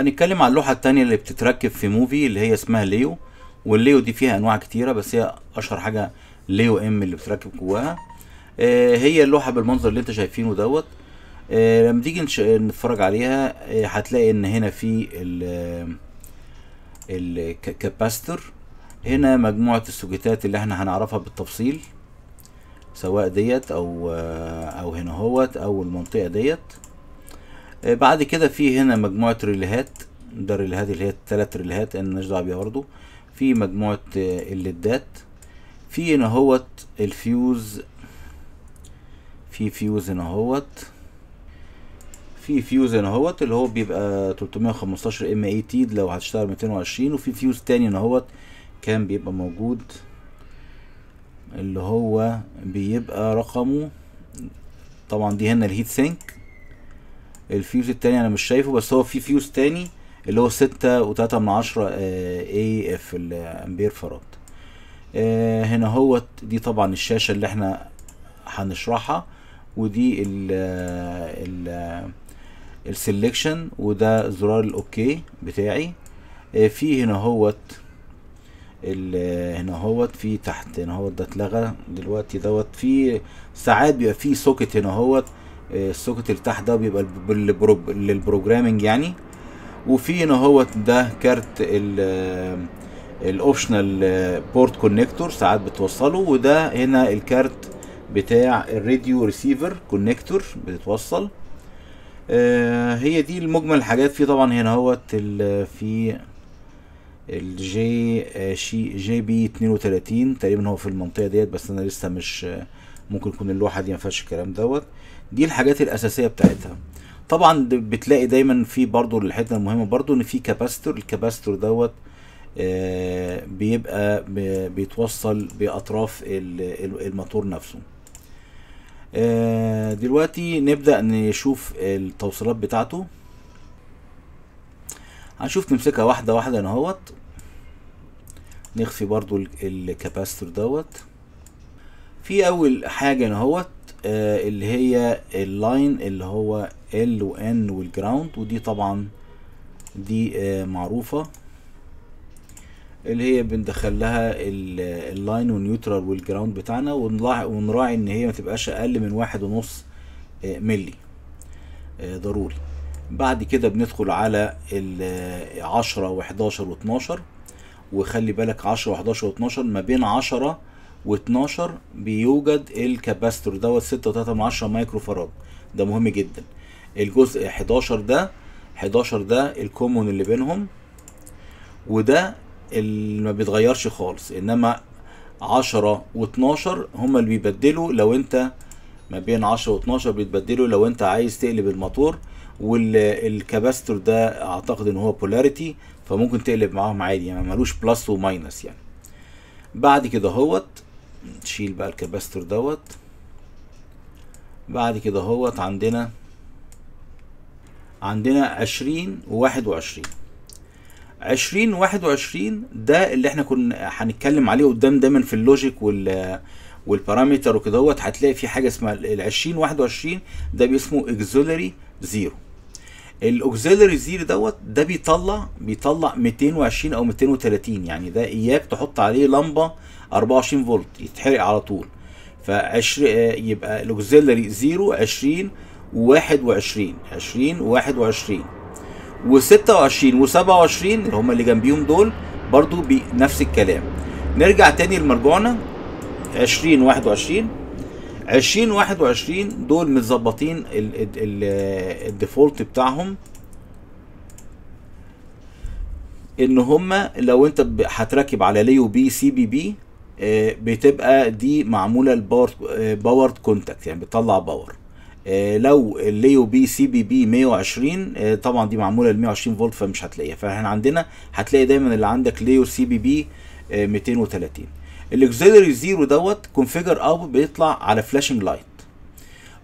هنتكلم على اللوحة التانية اللي بتتركب في موفي اللي هي اسمها ليو والليو دي فيها انواع كتيرة بس هي اشهر حاجة ليو ام اللي بتركب جواها آه، هي اللوحة بالمنظر اللي انت شايفينه دوت آه، لما تيجي نتفرج عليها آه، هتلاقي ان هنا في ال الكاباستور هنا مجموعة السوكيتات اللي احنا هنعرفها بالتفصيل سواء ديت او او هنا هوت او المنطقة ديت آه، بعد كده في هنا مجموعة ريليهات ده ريليهات اللي هي التلات ريليهات مالناش دعوة بيها برضه في مجموعة آه، الليدات في هنا هوت الفيوز في فيوز هنا هوت في فيوز هنا هوت اللي هو بيبقى 315 ام اي تي لو هتشتغل 220 وفي فيوز تاني هنا هوت كان بيبقى موجود اللي هو بيبقى رقمه طبعا دي هنا الهيت سينك الفيوز التاني انا مش شايفه بس هو في فيوز تاني اللي هو ستة وتلاتة من عشرة اي آه، اف الامبير آه، فراد آه، هنا هو دي طبعا الشاشة اللي احنا هنشرحها ودي ال ال السلكشن وده زرار الاوكي بتاعي في هنا هوت هنا هوت في تحت هنا هوت ده اتلغى دلوقتي دوت في ساعات بيبقى في سوكت هنا هوت آه، السوكت التحت ده بيبقى بالبروج... للبروجرامنج يعني وفي هنا هو ده كارت آه، الاوبشنال آه، بورت كونكتور ساعات بتوصله وده هنا الكارت بتاع الراديو ريسيفر كونكتور بتتوصل هي دي المجمل الحاجات في طبعا هنا اهوت في الجي شي جي بي 32 تقريبا هو في المنطقه ديت بس انا لسه مش ممكن يكون اللوحه دي ما فيهاش الكلام دوت دي الحاجات الاساسيه بتاعتها طبعا بتلاقي دايما في برضو الحته المهمه برضو ان في كاباستور الكاباستور دوت آه، بيبقى بيتوصل باطراف الموتور نفسه آه، دلوقتي نبدا نشوف التوصيلات بتاعته هنشوف نمسكها واحده واحده اهوت نخفي برضو الكاباستور دوت في اول حاجه اهوت آه، اللي هي اللاين اللي هو ال وان والجراوند ودي طبعا دي آه، معروفة اللي هي بندخل لها اللاين والنيوترال والجراوند بتاعنا ونراعي ان هي ما تبقاش اقل من واحد ونص آه، ملي ضروري بعد كده بندخل على ال 10 و11 و12 وخلي بالك 10 و11 و12 ما بين 10 و12 بيوجد الكاباستور دوت 6.3 مايكرو فراد ده مهم جدا الجزء 11 ده 11 ده الكومون اللي بينهم وده اللي ما بيتغيرش خالص انما 10 و12 هما اللي بيبدلوا لو انت ما بين 10 و12 بيتبدلوا لو انت عايز تقلب الماتور والكاباستور ده اعتقد ان هو بولاريتي فممكن تقلب معاهم عادي يعني ملوش بلس وماينس يعني بعد كده هوت نشيل بقى الكاباستور دوت بعد كده هوت عندنا عندنا عشرين وواحد وعشرين عشرين واحد وعشرين ده اللي احنا كنا هنتكلم عليه قدام دايما في اللوجيك وال والبارامتر وكدهوت هتلاقي في حاجه اسمها ال 20 21 ده بيسمه اكزيلري زيرو الاكزيلري زيرو دوت ده بيطلع بيطلع 220 او 230 يعني ده اياك تحط عليه لمبه 24 فولت يتحرق على طول ف آه، يبقى الاوكسيلري 0 20 و21 20 و21 و26 و27 اللي هم اللي جنبيهم دول برضو بنفس الكلام نرجع تاني لمرجعنا 20 21 20 21 دول متظبطين الديفولت بتاعهم ان هما لو انت هتركب على ليو بي سي بي بي آه، بتبقى دي معموله الباور آه، باور كونتاكت يعني بتطلع باور آه، لو الليو بي سي بي بي 120 طبعا دي معموله ل 120 فولت فمش هتلاقيها فاحنا عندنا هتلاقي دايما اللي عندك ليو سي بي بي 230 الاكزيلري زيرو دوت كونفيجر اب بيطلع على فلاشنج لايت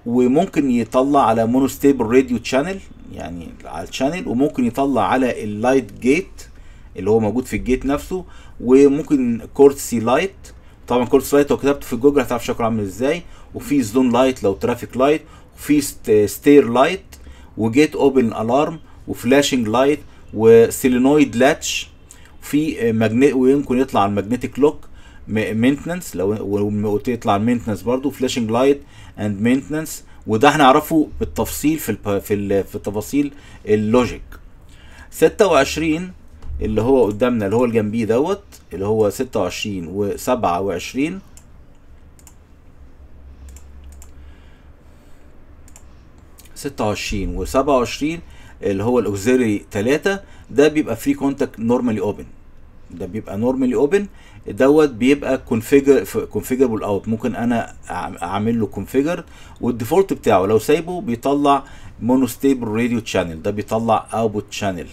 وممكن يطلع على مونو ستيبل راديو تشانل يعني على التشانل وممكن يطلع على اللايت جيت اللي هو موجود في الجيت نفسه وممكن كورتسي لايت طبعا كورتسي لايت لو كتبته في جوجل هتعرف شكله عامل ازاي وفي زون لايت لو ترافيك لايت وفي ستير لايت وجيت اوبن الارم وفلاشنج لايت وسيلينويد لاتش في ماجنت ويمكن يطلع الماجنتيك لوك مينتننس لو وتطلع المينتنس برضو فلاشنج لايت اند مينتننس وده هنعرفه بالتفصيل في في في تفاصيل اللوجيك 26 اللي هو قدامنا اللي هو اللي دوت اللي هو 26 و 27 26 و 27 اللي هو الاوكسيلري 3 ده بيبقى فري كونتاكت نورمالي اوبن ده بيبقى نورمالي اوبن دوت بيبقى كونفيجر كونفيجربل اوت ممكن انا اعمل له كونفيجر والديفولت بتاعه لو سايبه بيطلع مونو ستيبل راديو تشانل ده بيطلع اوتبوت شانل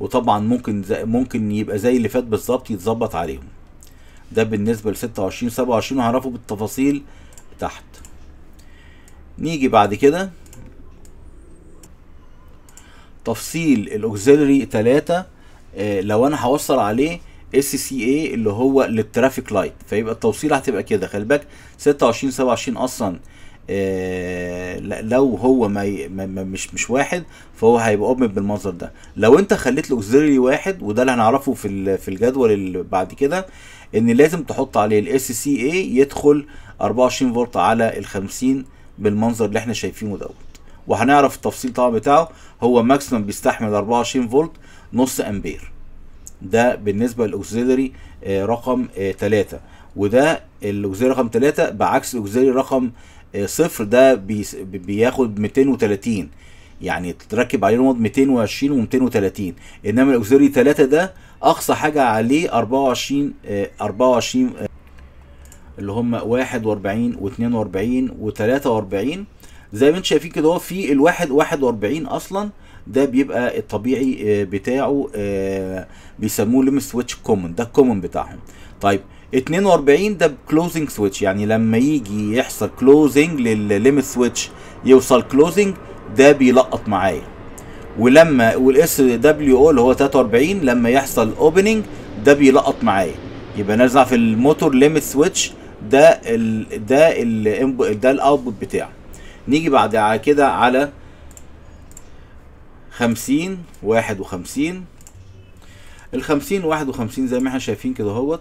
وطبعا ممكن زي ممكن يبقى زي اللي فات بالظبط يتظبط عليهم ده بالنسبة ل 26 27 هعرفه بالتفاصيل تحت نيجي بعد كده تفصيل الاوكسيلري 3 آه لو انا هوصل عليه اس سي اي اللي هو للترافيك لايت فيبقى التوصيله هتبقى كده خلي بالك 26 27 اصلا آه، لو هو ما ي... مش مش واحد فهو هيبقى اوبن بالمنظر ده لو انت خليت الاوكسيلري واحد وده اللي هنعرفه في في الجدول اللي بعد كده ان لازم تحط عليه الاس سي اي يدخل 24 فولت على ال 50 بالمنظر اللي احنا شايفينه دوت وهنعرف التفصيل طبعا بتاعه هو ماكسيمم بيستحمل 24 فولت نص امبير ده بالنسبه للاوكسيلري آه، رقم 3 آه، وده الاوكسيلري رقم 3 بعكس الاوكسيلري رقم آه، صفر ده بي بياخد 230 يعني تركب عليه نمط 220 و230 انما الاوكسيلري 3 ده اقصى حاجه عليه 24 24 آه، آه، اللي هم 41 و42 و43 زي ما انتم شايفين كده هو في الواحد 41 اصلا ده بيبقى الطبيعي بتاعه بيسموه ليم سويتش كومن ده الكومن بتاعهم طيب 42 ده بكلوزنج سويتش يعني لما يجي يحصل كلوزنج للليمت سويتش يوصل كلوزنج ده بيلقط معايا ولما والاس دبليو او اللي هو 43 لما يحصل اوبننج ده بيلقط معايا يبقى نرجع في الموتور ليمت سويتش ده الـ ده الـ ده الاوتبوت بتاعه نيجي بعد كده على 50 51 ال 50 51 زي ما احنا شايفين كده اهوت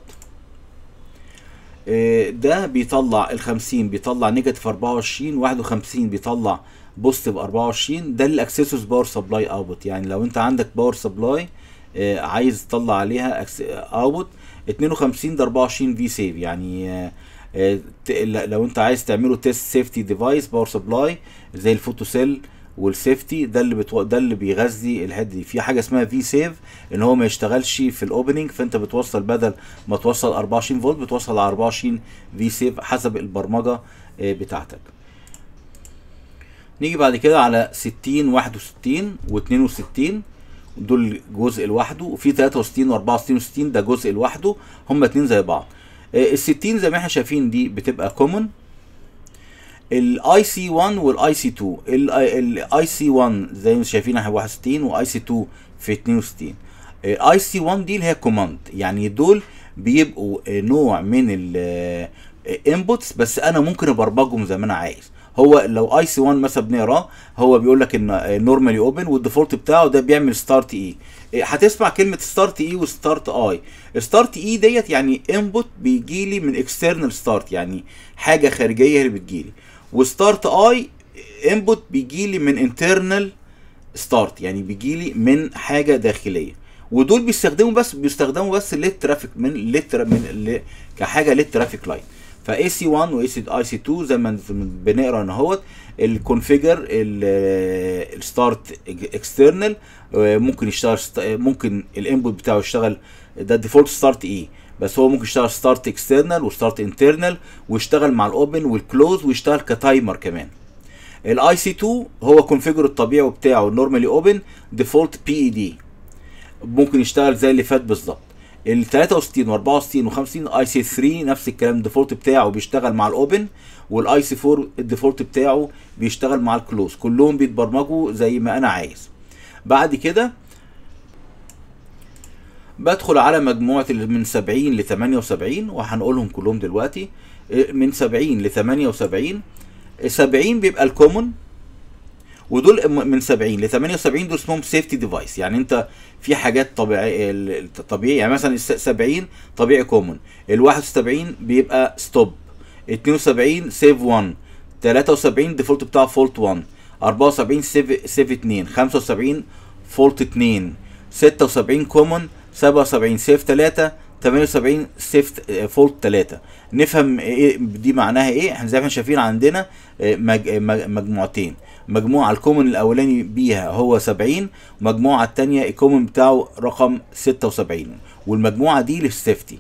ده بيطلع ال 50 بيطلع نيجاتيف 24 51 بيطلع بوستيف 24 ده الاكسسوس باور سبلاي اوت يعني لو انت عندك باور سبلاي آه، عايز تطلع عليها اوت 52 ده 24 في سيف يعني آه، آه، لو انت عايز تعمله تيست سيفتي ديفايس باور سبلاي زي الفوتو سيل والسيفتي ده اللي بتو... ده اللي بيغذي الهيد دي في حاجه اسمها في سيف ان هو ما يشتغلش في الاوبننج فانت بتوصل بدل ما توصل 24 فولت بتوصل على 24 في سيف حسب البرمجه آه، بتاعتك نيجي بعد كده على 60 61 و62 دول جزء لوحده وفي 63 و64 و60 ده جزء لوحده هما اتنين زي بعض آه، ال 60 زي ما احنا شايفين دي بتبقى كومن الاي سي 1 والاي سي 2 الاي سي 1 زي ما شايفين احنا 61 واي سي 2 في 62 الاي سي 1 دي اللي هي كوماند يعني دول بيبقوا نوع من الانبوتس بس انا ممكن ابرمجهم زي ما انا عايز هو لو اي سي 1 مثلا بنقراه هو بيقول لك ان نورمالي اوبن والديفولت بتاعه ده بيعمل ستارت اي e. هتسمع كلمه ستارت اي وستارت اي ستارت اي ديت يعني انبوت بيجي لي من اكسترنال ستارت يعني حاجه خارجيه اللي بتجي لي وستارت اي انبوت بيجي لي من انترنال ستارت يعني بيجي لي من حاجه داخليه ودول بيستخدموا بس بيستخدموا بس للترافيك من للترا من كحاجه للترافيك لاين فاي سي 1 واي سي اي سي 2 زي ما بنقرا ان اهوت الكونفيجر الستارت اكسترنال ممكن يشتغل ممكن الانبوت بتاعه يشتغل ده ديفولت ستارت اي بس هو ممكن يشتغل ستارت اكسترنال وستارت انترنال ويشتغل مع الاوبن والكلوز ويشتغل كتايمر كمان الاي سي 2 هو كونفيجر الطبيعي بتاعه نورمالي اوبن ديفولت بي اي دي ممكن يشتغل زي اللي فات بالظبط ال 63 و 64 و 50 اي سي 3 نفس الكلام الديفولت بتاعه بيشتغل مع الاوبن والاي سي 4 الديفولت بتاعه بيشتغل مع الكلوز كلهم بيتبرمجوا زي ما انا عايز بعد كده بدخل على مجموعة من 70 ل 78 وهنقولهم كلهم دلوقتي إيه، من 70 ل 78 70 بيبقى الكومون ودول من 70 ل 78 دول اسمهم سيفتي ديفايس يعني انت في حاجات طبيعي طبيعي يعني مثلا 70 طبيعي كومون ال 71 بيبقى ستوب 72 سيف 1 73 ديفولت بتاع فولت 1 74 سيف سيف 2 75 فولت 2 76 كومون 77 سيف 3 78 سيف آه، فولت 3 نفهم ايه دي معناها ايه احنا زي ما احنا شايفين عندنا آه، آه، مجموعتين مجموعة الكومن الاولاني بيها هو 70 ومجموعة التانية الكومن بتاعه رقم 76 والمجموعة دي للسيفتي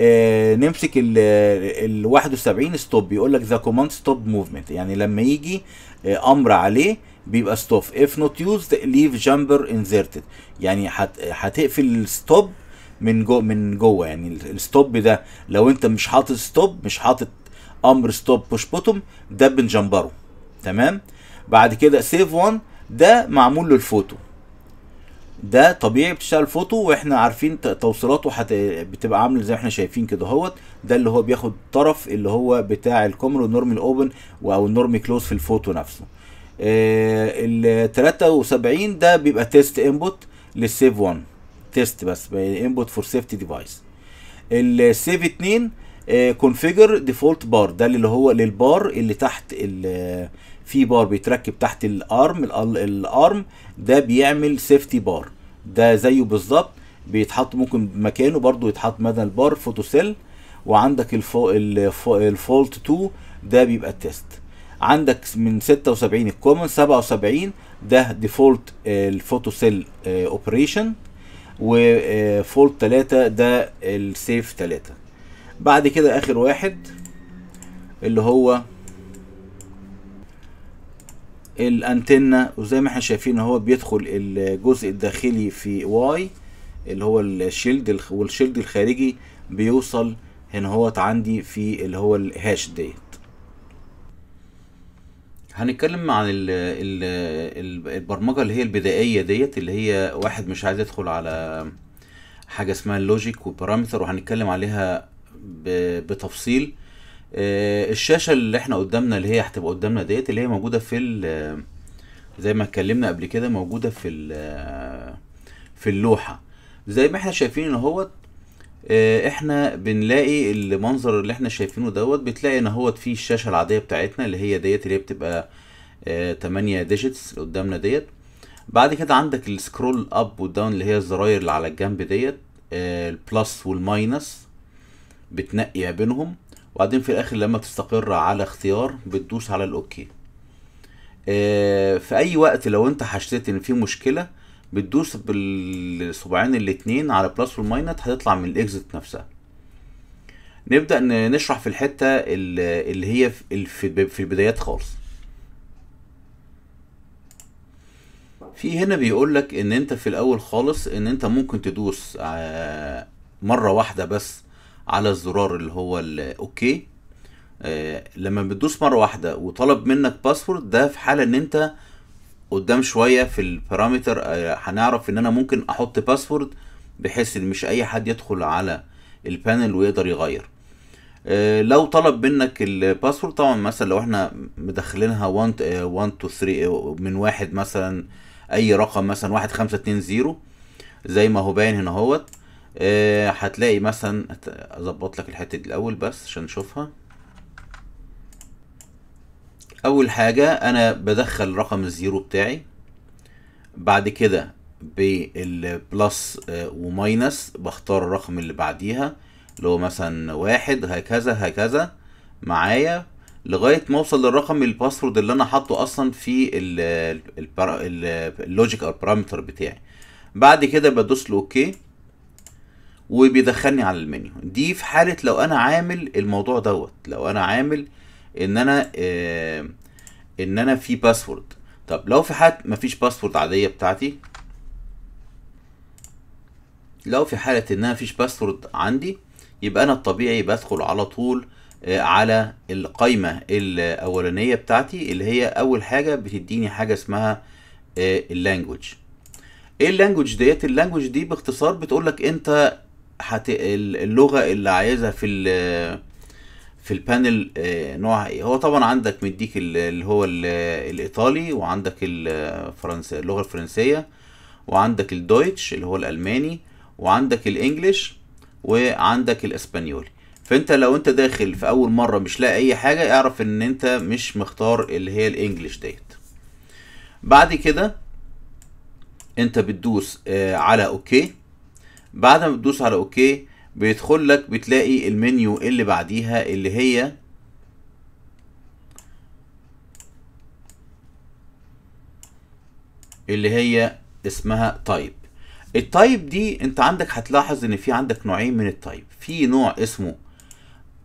آه نمسك ال 71 ستوب بيقول لك ذا كوماند ستوب موفمنت يعني لما يجي آه امر عليه بيبقى ستوب اف نوت يوزد ليف جامبر انزيرتد يعني هتقفل الستوب من جو من جوه يعني الستوب ده لو انت مش حاطط ستوب مش حاطط امر ستوب بوش بوتوم ده بنجمبره تمام بعد كده سيف 1 ده معمول للفوتو ده طبيعي بتشتغل فوتو واحنا عارفين توصيلاته حت... بتبقى عامله زي ما احنا شايفين كده اهوت ده اللي هو بياخد الطرف اللي هو بتاع الكاميرا نورمال اوبن او النورمال كلوز في الفوتو نفسه آه، ال 73 ده بيبقى تيست انبوت للسيف 1 تيست بس انبوت فور سيفتي ديفايس السيف 2 كونفيجر ديفولت بار ده اللي هو للبار اللي تحت في بار بيتركب تحت الارم الارم ده بيعمل سيفتي بار ده زيه بالظبط بيتحط ممكن مكانه برضو يتحط مثلا البار فوتو سيل وعندك الفولت 2 ده بيبقى تيست عندك من 76 الكومن 77 ده ديفولت آه، الفوتو سيل آه، اوبريشن وفولت آه، 3 ده السيف 3 بعد كده اخر واحد اللي هو الانتنة وزي ما احنا شايفين هو بيدخل الجزء الداخلي في واي اللي هو الشيلد والشيلد الخارجي بيوصل هنا هوت عندي في اللي هو الهاش ديت هنتكلم عن الـ الـ البرمجه اللي هي البدائيه ديت اللي هي واحد مش عايز يدخل على حاجه اسمها اللوجيك وبارامتر وهنتكلم عليها بتفصيل آه، الشاشه اللي احنا قدامنا اللي هي هتبقى قدامنا ديت اللي هي موجوده في زي ما اتكلمنا قبل كده موجوده في في اللوحه زي ما احنا شايفين ان اهوت آه، احنا بنلاقي المنظر اللي احنا شايفينه دوت بتلاقي ان هوت فيه الشاشه العاديه بتاعتنا اللي هي ديت اللي هي بتبقى 8 ديجيتس اللي قدامنا ديت بعد كده عندك السكرول اب والداون اللي هي الزراير اللي على الجنب ديت آه، البلس والماينس بتنقي بينهم وبعدين في الاخر لما تستقر على اختيار بتدوس على الاوكي آه، في اي وقت لو انت حسيت ان في مشكله بتدوس بالصباعين الاتنين على بلس والماينت هتطلع من الاكزت نفسها نبدا نشرح في الحته اللي هي في البدايات خالص في هنا بيقول لك ان انت في الاول خالص ان انت ممكن تدوس آه، مره واحده بس على الزرار اللي هو الاوكي آه، لما بتدوس مره واحده وطلب منك باسورد ده في حاله ان انت قدام شويه في البارامتر آه، هنعرف ان انا ممكن احط باسورد بحيث ان مش اي حد يدخل على البانل ويقدر يغير آه، لو طلب منك الباسورد طبعا مثلا لو احنا مدخلينها 1 1 2 3 من واحد مثلا اي رقم مثلا 1 5 2 0 زي ما هو باين هنا اهوت آه، هتلاقي مثلا اظبط لك الحته دي الاول بس عشان نشوفها اول حاجة انا بدخل رقم الزيرو بتاعي بعد كده بالبلس آه، وماينس بختار الرقم اللي بعديها اللي هو مثلا واحد هكذا هكذا معايا لغاية ما اوصل للرقم الباسورد اللي انا حاطه اصلا في اللوجيك او البارامتر بتاعي بعد كده بدوس له اوكي وبيدخلني على المنيو دي في حالة لو انا عامل الموضوع دوت لو انا عامل ان انا آه ان انا في باسورد طب لو في حالة مفيش باسورد عادية بتاعتي لو في حالة ان انا مفيش باسورد عندي يبقى انا الطبيعي بدخل على طول آه، على القايمة الاولانية بتاعتي اللي هي اول حاجة بتديني حاجة اسمها آه، اللانجوج ايه اللانجوج ديت اللانجوج دي باختصار بتقولك انت اللغة اللي عايزها في في البانل آه، نوعها ايه هو طبعا عندك مديك اللي هو الايطالي وعندك الفرنسي اللغه الفرنسيه وعندك الدويتش اللي هو الالماني وعندك الانجليش وعندك الاسبانيولي فانت لو انت داخل في اول مره مش لاقي اي حاجه اعرف ان انت مش مختار اللي هي الانجليش ديت بعد كده انت بتدوس آه، على اوكي بعد ما بتدوس على اوكي بيدخل لك بتلاقي المنيو اللي بعديها اللي هي اللي هي اسمها تايب التايب دي انت عندك هتلاحظ ان في عندك نوعين من التايب في نوع اسمه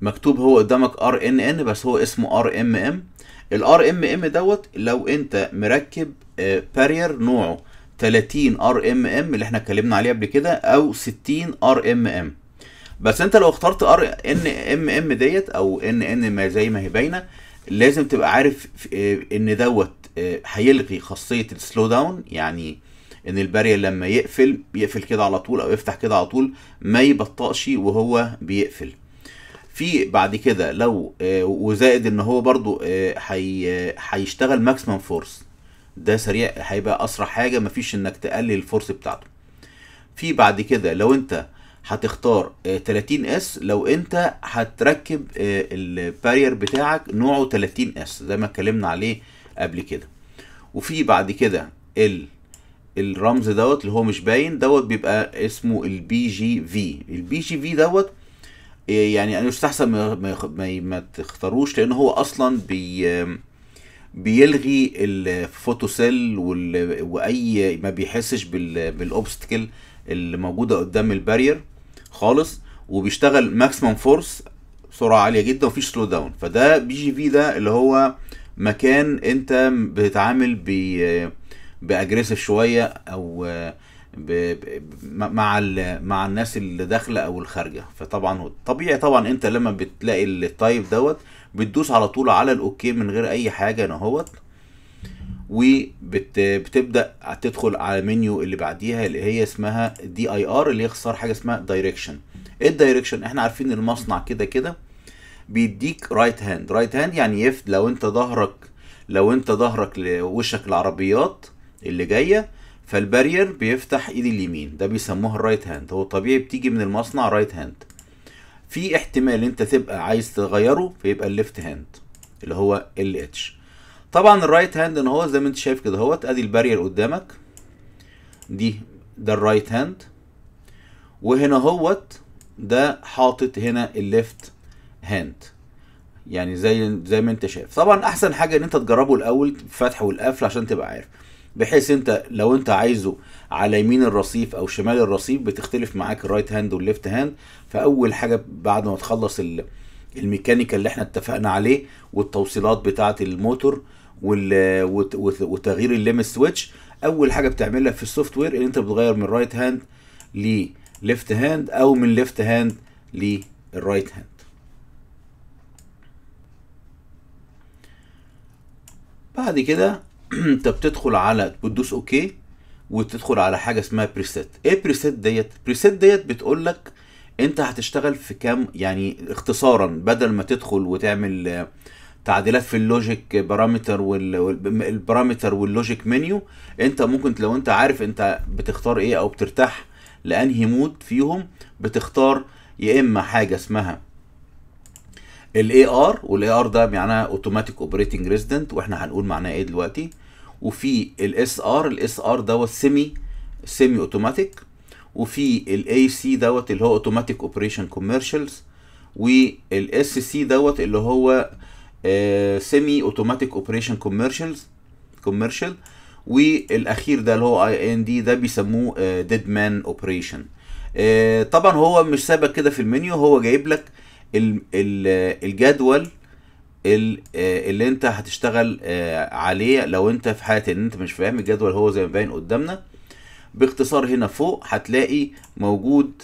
مكتوب هو قدامك ار ان ان بس هو اسمه ار ام ام الار ام ام دوت لو انت مركب بارير آه، نوعه 30 ار ام ام اللي احنا اتكلمنا عليه قبل كده او 60 ار ام ام بس انت لو اخترت ار ان ام ام ديت او ان ان ما زي ما هي باينه لازم تبقى عارف إيه، ان دوت إيه، هيلغي خاصيه السلو داون يعني ان البارير لما يقفل يقفل كده على طول او يفتح كده على طول ما يبطئش وهو بيقفل في بعد كده لو إيه، وزائد ان هو برضو هيشتغل ماكسيمم فورس ده سريع هيبقى اسرع حاجه مفيش انك تقلل الفورس بتاعته في بعد كده لو انت هتختار 30 آه، اس لو انت هتركب آه، البارير بتاعك نوعه 30 اس زي ما اتكلمنا عليه قبل كده وفي بعد كده ال الرمز دوت اللي هو مش باين دوت بيبقى اسمه البي جي في البي جي في دوت آه، يعني انا مستحسن ما, ما, ما تختاروش لان هو اصلا بي بيلغي الفوتوسيل واي ما بيحسش بالاوبستكل اللي موجوده قدام البارير خالص وبيشتغل ماكسيمم فورس سرعه عاليه جدا ومفيش سلو داون فده بي جي في ده اللي هو مكان انت بتتعامل ب باجريسيف شويه او ب... مع ال... مع الناس اللي داخله او الخارجه فطبعا طبيعي طبعا انت لما بتلاقي التايب دوت بتدوس على طول على الاوكي من غير اي حاجه اهوت وبتبدا تدخل على المنيو اللي بعديها اللي هي اسمها دي اي ار اللي هي اختصار حاجه اسمها دايركشن ايه الدايركشن احنا عارفين المصنع كده كده بيديك رايت هاند رايت هاند يعني يفت لو انت ظهرك لو انت ظهرك لوشك العربيات اللي جايه فالبارير بيفتح ايد اليمين ده بيسموها الرايت هاند هو طبيعي بتيجي من المصنع رايت هاند في احتمال انت تبقى عايز تغيره فيبقى الليفت هاند اللي هو ال اتش طبعا الرايت هاند ان هو زي ما انت شايف كده اهوت ادي البارير قدامك دي ده الرايت هاند وهنا اهوت ده حاطط هنا الليفت هاند يعني زي زي ما انت شايف طبعا احسن حاجه ان انت تجربه الاول فتح والقفل عشان تبقى عارف بحيث انت لو انت عايزه على يمين الرصيف او شمال الرصيف بتختلف معاك الرايت هاند والليفت هاند فاول حاجه بعد ما تخلص الميكانيكا اللي احنا اتفقنا عليه والتوصيلات بتاعه الموتور وتغيير الليم سويتش اول حاجه بتعملها في السوفت وير ان انت بتغير من رايت هاند لليفت هاند او من ليفت هاند للرايت هاند بعد كده انت بتدخل على بتدوس اوكي وتدخل على حاجه اسمها بريست ايه بريست ديت بريست ديت بتقول لك انت هتشتغل في كام يعني اختصارا بدل ما تدخل وتعمل تعديلات في اللوجيك بارامتر والبارامتر واللوجيك منيو انت ممكن لو انت عارف انت بتختار ايه او بترتاح لانهي مود فيهم بتختار يا اما حاجه اسمها الاي ار والاي ار ده معناه اوتوماتيك اوبريتنج ريزيدنت واحنا هنقول معناه ايه دلوقتي وفي الاس ار الاس ار دوت سيمي سيمي اوتوماتيك وفي الاي سي دوت اللي هو اوتوماتيك اوبريشن كوميرشالز والاس سي دوت اللي هو سيمي اوتوماتيك اوبريشن كوميرشالز كوميرشال والاخير ده اللي هو اي ان دي ده بيسموه ديد مان اوبريشن طبعا هو مش سابق كده في المنيو هو جايب لك آه، الجدول آه، اللي انت هتشتغل آه، عليه لو انت في حاله ان انت مش فاهم الجدول هو زي ما باين قدامنا باختصار هنا فوق هتلاقي موجود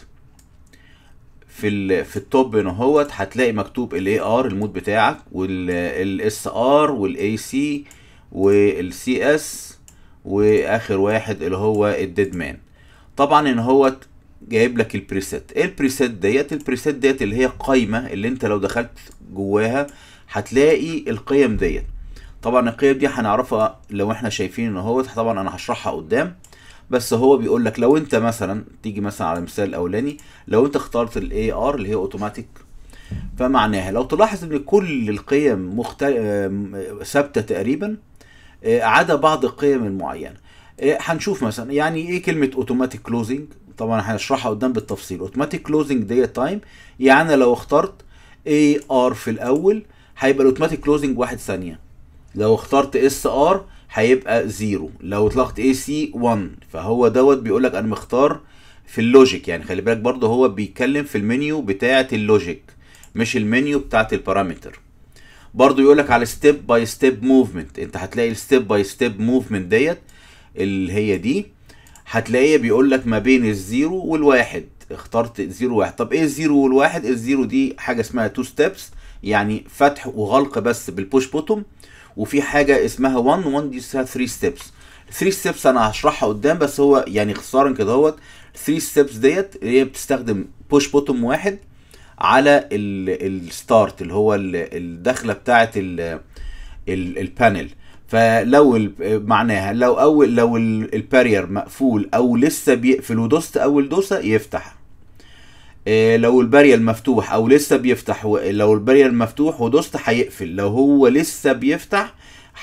في الـ في التوب هنا اهوت هتلاقي مكتوب الاي ار المود بتاعك والاس ار والاي سي والسي اس واخر واحد اللي هو الديد مان طبعا ان اهوت جايب لك البريسيت ايه البريسيت ديت البريسيت ديت اللي هي القايمه اللي انت لو دخلت جواها هتلاقي القيم ديت طبعا القيم دي هنعرفها لو احنا شايفين ان اهوت طبعا انا هشرحها قدام بس هو بيقول لك لو انت مثلا تيجي مثلا على المثال الاولاني لو انت اخترت الاي ار اللي هي اوتوماتيك فمعناها لو تلاحظ ان كل القيم مختل... ثابته تقريبا آه، عدا بعض القيم المعينه آه، هنشوف مثلا يعني ايه كلمه اوتوماتيك كلوزنج طبعا هنشرحها قدام بالتفصيل اوتوماتيك كلوزنج ديت تايم يعني لو اخترت اي ار في الاول هيبقى الاوتوماتيك كلوزنج واحد ثانيه لو اخترت اس ار هيبقى زيرو لو اطلقت اي سي 1 فهو دوت بيقول لك انا مختار في اللوجيك يعني خلي بالك برضه هو بيتكلم في المنيو بتاعه اللوجيك مش المنيو بتاعه البارامتر برضه يقول لك على ستيب باي ستيب موفمنت انت هتلاقي الستيب باي ستيب موفمنت ديت اللي هي دي هتلاقيها بيقول لك ما بين الزيرو والواحد اخترت زيرو واحد طب ايه الزيرو والواحد الزيرو دي حاجه اسمها تو ستيبس يعني فتح وغلق بس بالبوش بوتوم وفي حاجه اسمها 1 1 دي اسمها 3 ستيبس 3 ستيبس انا هشرحها قدام بس هو يعني اختصارا كده اهوت 3 ستيبس ديت هي بتستخدم بوش بوتوم واحد على الستارت اللي هو الدخله بتاعه البانل فلو معناها لو اول لو البارير مقفول او لسه بيقفل ودوست اول دوسه يفتح إيه، لو البارير مفتوح او لسه بيفتح لو البارير مفتوح ودوست هيقفل لو هو لسه بيفتح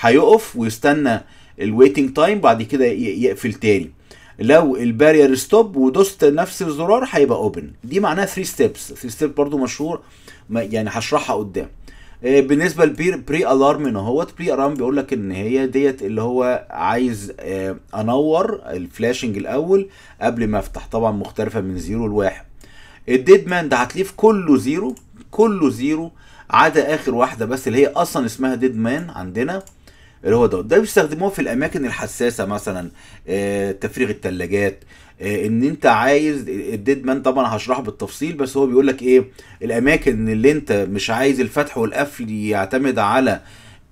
هيقف ويستنى الويتنج تايم بعد كده يقفل تاني لو البارير ستوب ودوست نفس الزرار هيبقى اوبن دي معناها 3 ستيبس 3 ستيب برضو مشهور يعني هشرحها قدام إيه، بالنسبه للبري الارم ان اهوت بري الارم بيقول لك ان هي ديت اللي هو عايز إيه، انور الفلاشنج الاول قبل ما افتح طبعا مختلفه من 0 لواحد الديد مان ده هتليف كله زيرو كله زيرو عدا اخر واحده بس اللي هي اصلا اسمها ديد مان عندنا اللي هو دوت ده بيستخدموه في الاماكن الحساسه مثلا آه تفريغ الثلاجات آه ان انت عايز الديد مان طبعا هشرحه بالتفصيل بس هو بيقول لك ايه الاماكن اللي انت مش عايز الفتح والقفل يعتمد على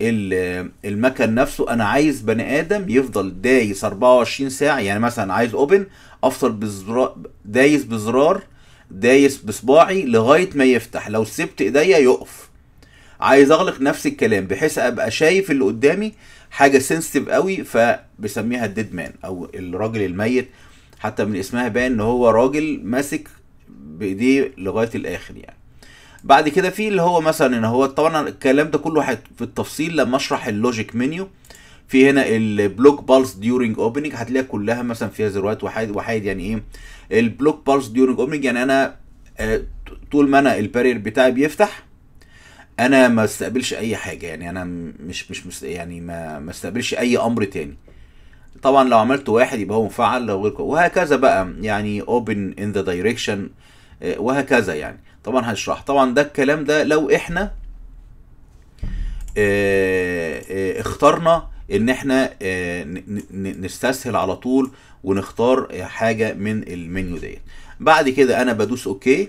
المكن نفسه انا عايز بني ادم يفضل دايس 24 ساعه يعني مثلا عايز اوبن افضل بزرار دايس بزرار دايس بصباعي لغايه ما يفتح لو سبت ايديا يقف عايز اغلق نفس الكلام بحيث ابقى شايف اللي قدامي حاجه سنسيتيف قوي فبسميها الديد مان او الراجل الميت حتى من اسمها باين ان هو راجل ماسك بايديه لغايه الاخر يعني بعد كده في اللي هو مثلا ان هو طبعا الكلام ده كله في التفصيل لما اشرح اللوجيك منيو في هنا البلوك بالس ديورنج اوبننج هتلاقيها كلها مثلا فيها زروات وحايد وحايد يعني ايه البلوك بارس ديورنج اوبننج يعني انا آه، طول ما انا البارير بتاعي بيفتح انا ما استقبلش اي حاجه يعني انا مش مش يعني ما ما استقبلش اي امر تاني طبعا لو عملت واحد يبقى هو مفعل لو غير وهكذا بقى يعني اوبن ان ذا دايركشن وهكذا يعني طبعا هشرح طبعا ده الكلام ده لو احنا آه، آه، اخترنا ان احنا نستسهل على طول ونختار حاجه من المنيو ديت بعد كده انا بدوس اوكي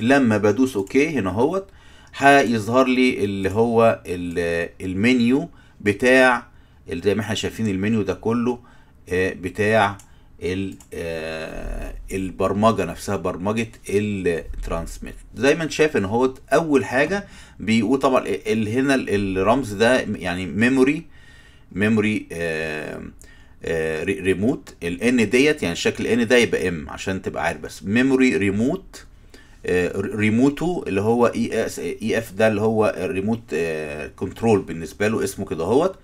لما بدوس اوكي هنا اهوت هيظهر لي اللي هو المنيو بتاع زي ما احنا شايفين المنيو ده كله آه، بتاع آه، البرمجه نفسها برمجه الترانسميت زي ما انت شايف ان هو اول حاجه بيقول طبعا هنا الرمز ده يعني ميموري ميموري ريموت الان ديت يعني شكل ان ده يبقى ام عشان تبقى عارف بس ميموري ريموت ريموتو اللي هو اي اس اي اف ده اللي هو الريموت آه، كنترول بالنسبه له اسمه كده اهوت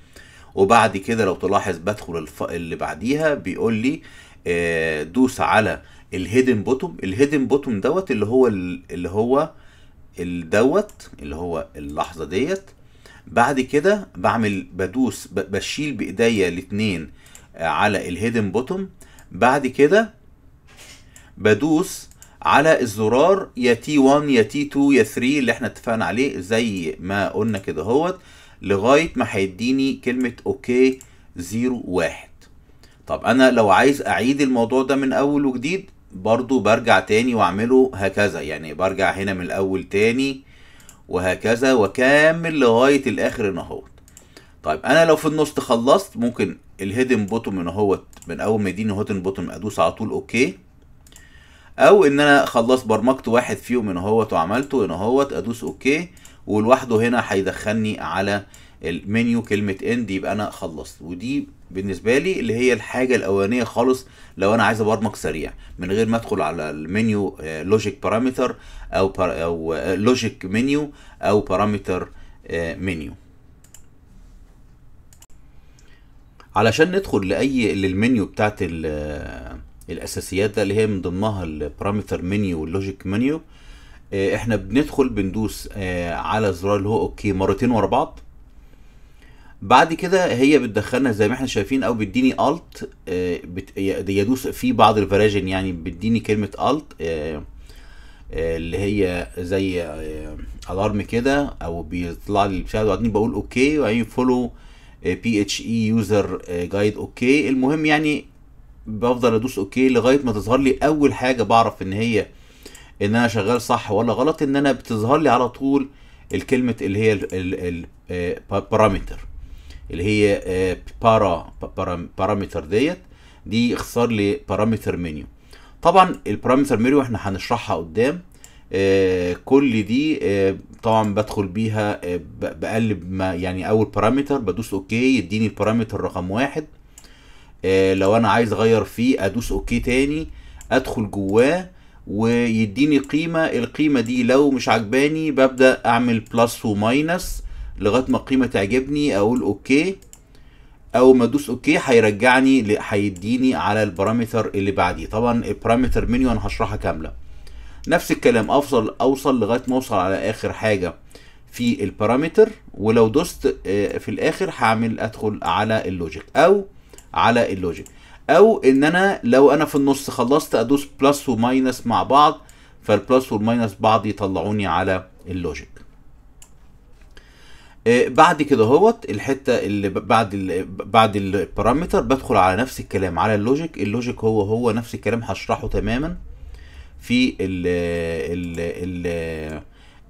وبعد كده لو تلاحظ بدخل الف... اللي بعديها بيقول لي آه، دوس على الهيدن بوتوم الهيدن بوتوم دوت اللي هو اللي هو دوت اللي هو اللحظه ديت بعد كده بعمل بدوس بشيل بايديا الاتنين آه، على الهيدن بوتوم بعد كده بدوس على الزرار يا تي 1 يا تي 2 يا 3 اللي احنا اتفقنا عليه زي ما قلنا كده اهوت لغايه ما هيديني كلمه اوكي 0 1 طب انا لو عايز اعيد الموضوع ده من اول وجديد برضو برجع تاني واعمله هكذا يعني برجع هنا من الاول تاني وهكذا وكامل لغايه الاخر هنا اهوت طيب انا لو في النص خلصت ممكن الهيدن بوتوم من اهوت من اول ما يديني هوتن بوتوم ادوس على طول اوكي او ان انا خلصت برمجت واحد فيهم من اهوت وعملته هنا اهوت ادوس اوكي ولوحده هنا هيدخلني على المنيو كلمه اند يبقى انا خلصت ودي بالنسبه لي اللي هي الحاجه الاولانيه خالص لو انا عايز ابرمج سريع من غير ما ادخل على المنيو لوجيك آه، بارامتر او او لوجيك آه، منيو او بارامتر آه، منيو علشان ندخل لاي للمنيو بتاعت الاساسيات ده اللي هي من ضمنها البارامتر منيو واللوجيك منيو احنا بندخل بندوس على زرار اللي هو اوكي مرتين ورا بعض بعد كده هي بتدخلنا زي ما احنا شايفين او بتديني الت آه، يدوس في بعض الفراجن يعني بتديني كلمه الت آه، آه، اللي هي زي الارم كده او بيطلع لي البتاع وبعدين بقول اوكي وبعدين فولو بي اتش اي يوزر جايد اوكي المهم يعني بفضل ادوس اوكي لغايه ما تظهر لي اول حاجه بعرف ان هي ان انا شغال صح ولا غلط ان انا بتظهر لي على طول الكلمه اللي هي البارامتر اللي هي بارا آه، بارامتر ديت دي اختصار لبارامتر منيو طبعا البارامتر منيو احنا هنشرحها قدام آه، كل دي آه، طبعا بدخل بيها بقلب ما يعني اول بارامتر بدوس اوكي يديني البارامتر رقم واحد لو انا عايز اغير فيه ادوس اوكي تاني ادخل جواه ويديني قيمة القيمة دي لو مش عجباني ببدأ اعمل بلس وماينس لغايه ما القيمه تعجبني اقول اوكي اول ما ادوس اوكي هيرجعني هيديني على البارامتر اللي بعديه طبعا البارامتر منيو انا هشرحها كامله نفس الكلام افصل اوصل لغايه ما اوصل على اخر حاجه في البارامتر ولو دوست آه، في الاخر هعمل ادخل على اللوجيك او على اللوجيك او ان انا لو انا في النص خلصت ادوس بلس وماينس مع بعض فالبلس والماينس بعض يطلعوني على اللوجيك إيه، بعد كده هوت الحته اللي بعد ال بعد البارامتر بدخل على نفس الكلام على اللوجيك اللوجيك هو هو نفس الكلام هشرحه تماما في ال ال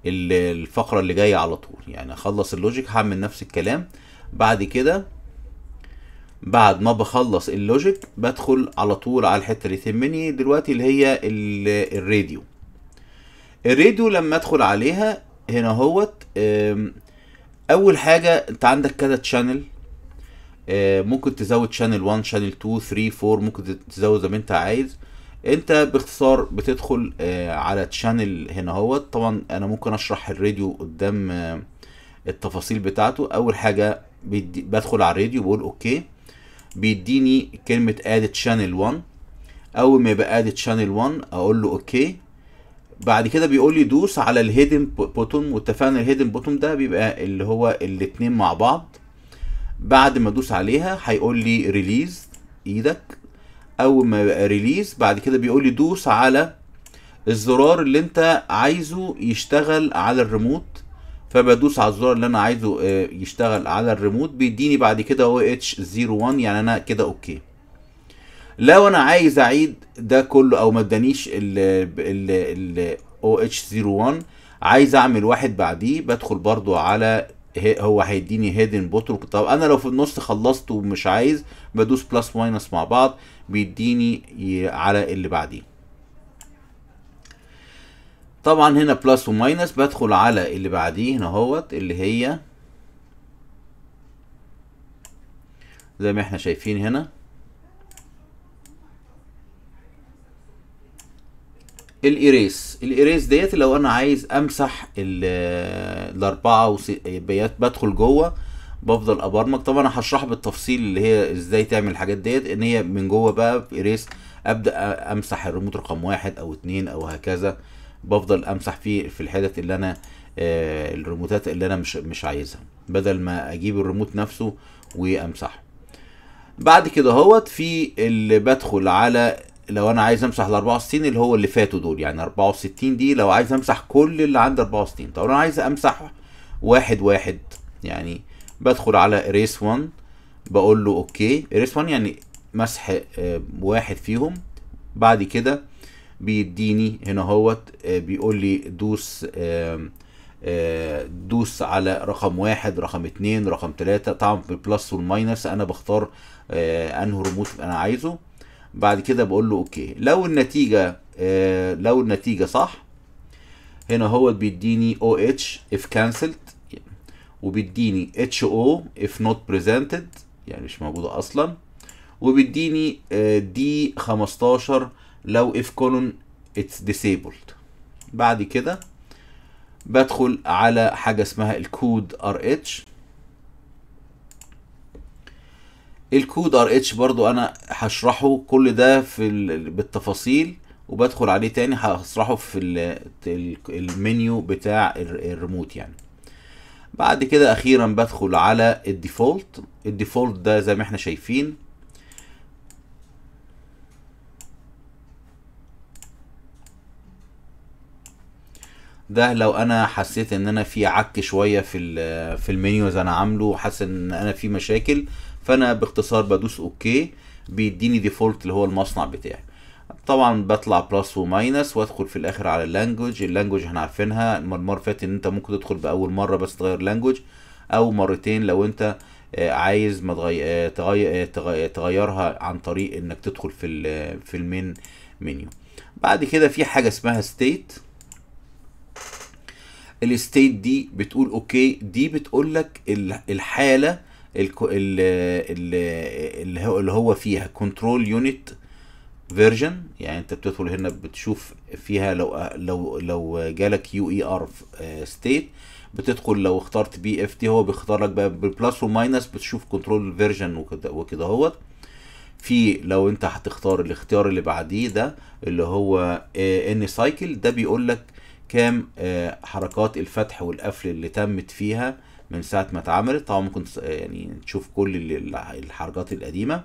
ال الفقره اللي جايه على طول يعني اخلص اللوجيك هعمل نفس الكلام بعد كده بعد ما بخلص اللوجيك بدخل على طول على الحته اللي تهمني دلوقتي اللي هي الراديو الراديو لما ادخل عليها هنا هوت اول حاجه انت عندك كذا تشانل آه، ممكن تزود شانل 1 شانل 2 3 4 ممكن تزود زي ما انت عايز انت باختصار بتدخل آه، على تشانل هنا اهوت طبعا انا ممكن اشرح الراديو قدام آه، التفاصيل بتاعته اول حاجه بدخل على الراديو بقول اوكي بيديني كلمه اد شانل 1 اول ما يبقى اد شانل 1 اقول له اوكي بعد كده بيقول لي دوس على الهيدن بوتوم واتفقنا الهيدن بوتوم ده بيبقى اللي هو الاتنين مع بعض بعد ما ادوس عليها هيقول لي ريليز ايدك اول ما يبقى ريليز بعد كده بيقول لي دوس على الزرار اللي انت عايزه يشتغل على الريموت فبدوس على الزرار اللي انا عايزه آه، يشتغل على الريموت بيديني بعد كده او اتش 01 يعني انا كده اوكي لو انا عايز اعيد ده كله او ما ادانيش ال ال ال زيرو 01 عايز اعمل واحد بعديه بدخل برضو على هو هيديني هيدن بوتل طب انا لو في النص خلصت ومش عايز بدوس بلس ماينس مع بعض بيديني على اللي بعديه طبعا هنا بلس وماينس بدخل على اللي بعديه هنا اهوت اللي هي زي ما احنا شايفين هنا الإيريس الإيريس ديت لو أنا عايز أمسح الأربعة وبيات بدخل جوه بفضل أبرمج طبعا أنا هشرح بالتفصيل اللي هي إزاي تعمل الحاجات ديت إن هي من جوه بقى في إيريس أبدأ أمسح الريموت رقم واحد أو اتنين أو هكذا بفضل أمسح فيه في الحتت اللي أنا آه، الريموتات اللي أنا مش مش عايزها بدل ما أجيب الريموت نفسه وأمسحه بعد كده اهوت في اللي بدخل على لو انا عايز امسح ال 64 اللي هو اللي فاتوا دول يعني 64 دي لو عايز امسح كل اللي عند 64 طب انا عايز امسح واحد واحد يعني بدخل على اريس 1 بقول له اوكي اريس 1 يعني مسح آه، واحد فيهم بعد كده بيديني هنا اهوت آه، بيقول لي دوس آه، دوس على رقم واحد رقم اتنين رقم تلاتة طبعا بلس والماينس انا بختار انه ريموت انا عايزه بعد كده بقول له اوكي لو النتيجه آه لو النتيجه صح هنا هو بيديني او اتش اف كانسلت وبيديني اتش او اف نوت بريزنتد يعني مش موجوده اصلا وبيديني دي آه، 15 لو اف كولون اتس ديسيبلد بعد كده بدخل على حاجه اسمها الكود ار اتش الكود ار اتش برضو انا هشرحه كل ده في بالتفاصيل وبدخل عليه تاني هشرحه في المنيو بتاع الريموت يعني بعد كده اخيرا بدخل على الديفولت الديفولت ده زي ما احنا شايفين ده لو انا حسيت ان انا في عك شويه في في المنيوز انا عامله حاسس ان انا في مشاكل فانا باختصار بدوس اوكي بيديني ديفولت اللي هو المصنع بتاعي طبعا بطلع بلس وماينس وادخل في الاخر على اللانجوج اللانجوج احنا عارفينها المره اللي فاتت ان انت ممكن تدخل باول مره بس تغير لانجوج او مرتين لو انت آه، عايز ما تغير آه، آه، تغيرها عن طريق انك تدخل في في المين منيو بعد كده في حاجه اسمها ستيت الستيت دي بتقول اوكي دي بتقول لك الحاله اللي هو فيها كنترول يونت فيرجن يعني انت بتدخل هنا بتشوف فيها لو لو لو جالك يو اي ار ستيت بتدخل لو اخترت بي اف تي هو بيختار لك بقى بالبلس وماينس بتشوف كنترول فيرجن وكده وكده اهوت في لو انت هتختار الاختيار اللي بعديه ده اللي هو ان سايكل ده بيقول لك كام آه، حركات الفتح والقفل اللي تمت فيها من ساعه ما اتعملت طبعا ممكن يعني تشوف كل الحركات القديمه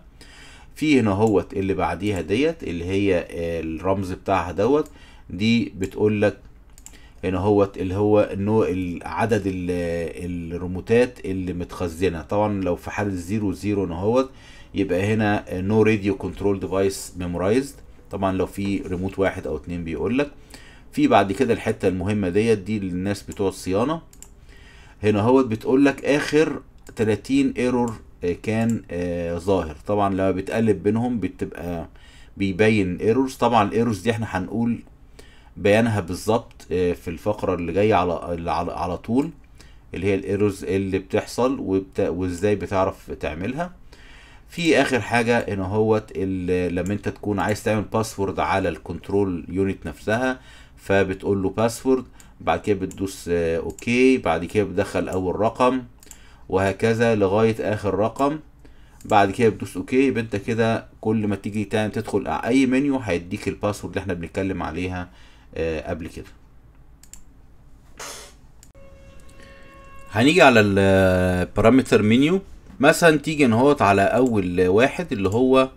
في هنا اهوت اللي بعديها ديت اللي هي الرمز بتاعها دوت دي بتقول لك هنا اهوت اللي هو نوع عدد الريموتات اللي متخزنه طبعا لو في حاله زيرو زيرو هنا اهوت يبقى هنا نو راديو كنترول ديفايس ميمورايزد طبعا لو في ريموت واحد او اتنين بيقول لك في بعد كده الحته المهمه ديت دي للناس بتوع الصيانه هنا اهوت بتقول لك اخر 30 ايرور آه، كان آه، ظاهر طبعا لما بتقلب بينهم بتبقى بيبين ايرورز طبعا الايرورز دي احنا هنقول بيانها بالظبط آه، في الفقره اللي جايه على على طول اللي هي الايرورز اللي بتحصل وبت... وازاي بتعرف تعملها في اخر حاجه هنا اهوت لما انت تكون عايز تعمل باسورد على الكنترول يونت نفسها فبتقول له باسورد بعد كده بتدوس آه، اوكي بعد كده بتدخل اول رقم وهكذا لغاية اخر رقم بعد كده بتدوس اوكي يبقى انت كده كل ما تيجي تاني تدخل اي منيو هيديك الباسورد اللي احنا بنتكلم عليها آه، قبل كده هنيجي على البارامتر آه، منيو مثلا تيجي نهوت على اول واحد اللي هو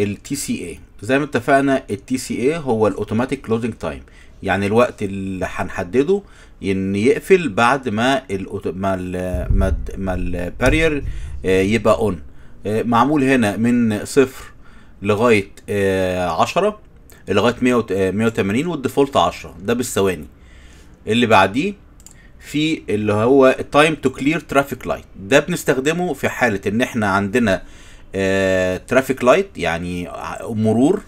التي سي اي زي ما اتفقنا التي سي اي هو الاوتوماتيك كلوزنج تايم يعني الوقت اللي هنحدده ان يقفل بعد ما الـ ما الـ ما, الـ ما البارير آه، يبقى اون آه، معمول هنا من صفر لغايه 10 آه، لغايه 180 والديفولت 10 ده بالثواني اللي بعديه في اللي هو تايم تو كلير ترافيك لايت ده بنستخدمه في حاله ان احنا عندنا ترافيك لايت يعني مرور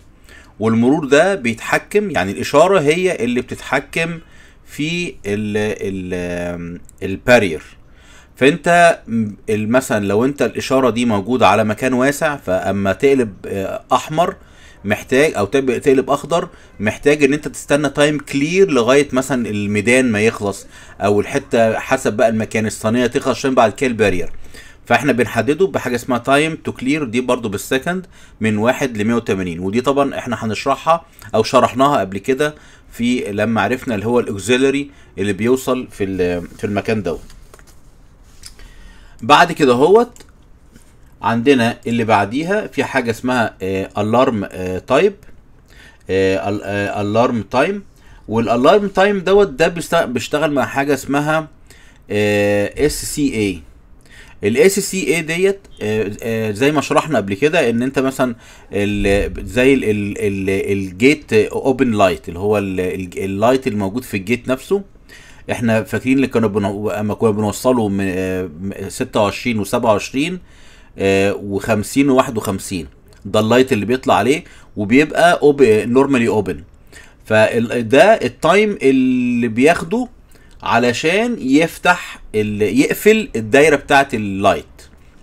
والمرور ده بيتحكم يعني الاشاره هي اللي بتتحكم في ال ال البارير فانت مثلا لو انت الاشاره دي موجوده على مكان واسع فاما تقلب آه، احمر محتاج او تقلب اخضر محتاج ان انت تستنى تايم كلير لغايه مثلا الميدان ما يخلص او الحته حسب بقى المكان الصينيه تخلص عشان بعد كده البارير فاحنا بنحدده بحاجه اسمها تايم تو كلير دي برضو بالسكند من 1 ل 180 ودي طبعا احنا هنشرحها او شرحناها قبل كده في لما عرفنا اللي هو الاوكسيلري اللي بيوصل في في المكان دوت بعد كده هوت عندنا اللي بعديها في حاجه اسمها الارم تايب الارم تايم والالارم تايم دوت ده بيشتغل مع حاجه اسمها اس سي اي الاس سي اي ديت آه، آه، زي ما شرحنا قبل كده ان انت مثلا زي الجيت اوبن لايت اللي هو اللايت الموجود في الجيت نفسه احنا فاكرين اللي كانوا اما كنا بنوصله من 26 و27 و50 و51 ده اللايت اللي بيطلع عليه وبيبقى نورمالي اوبن فده التايم اللي بياخده علشان يفتح يقفل الدايره بتاعه اللايت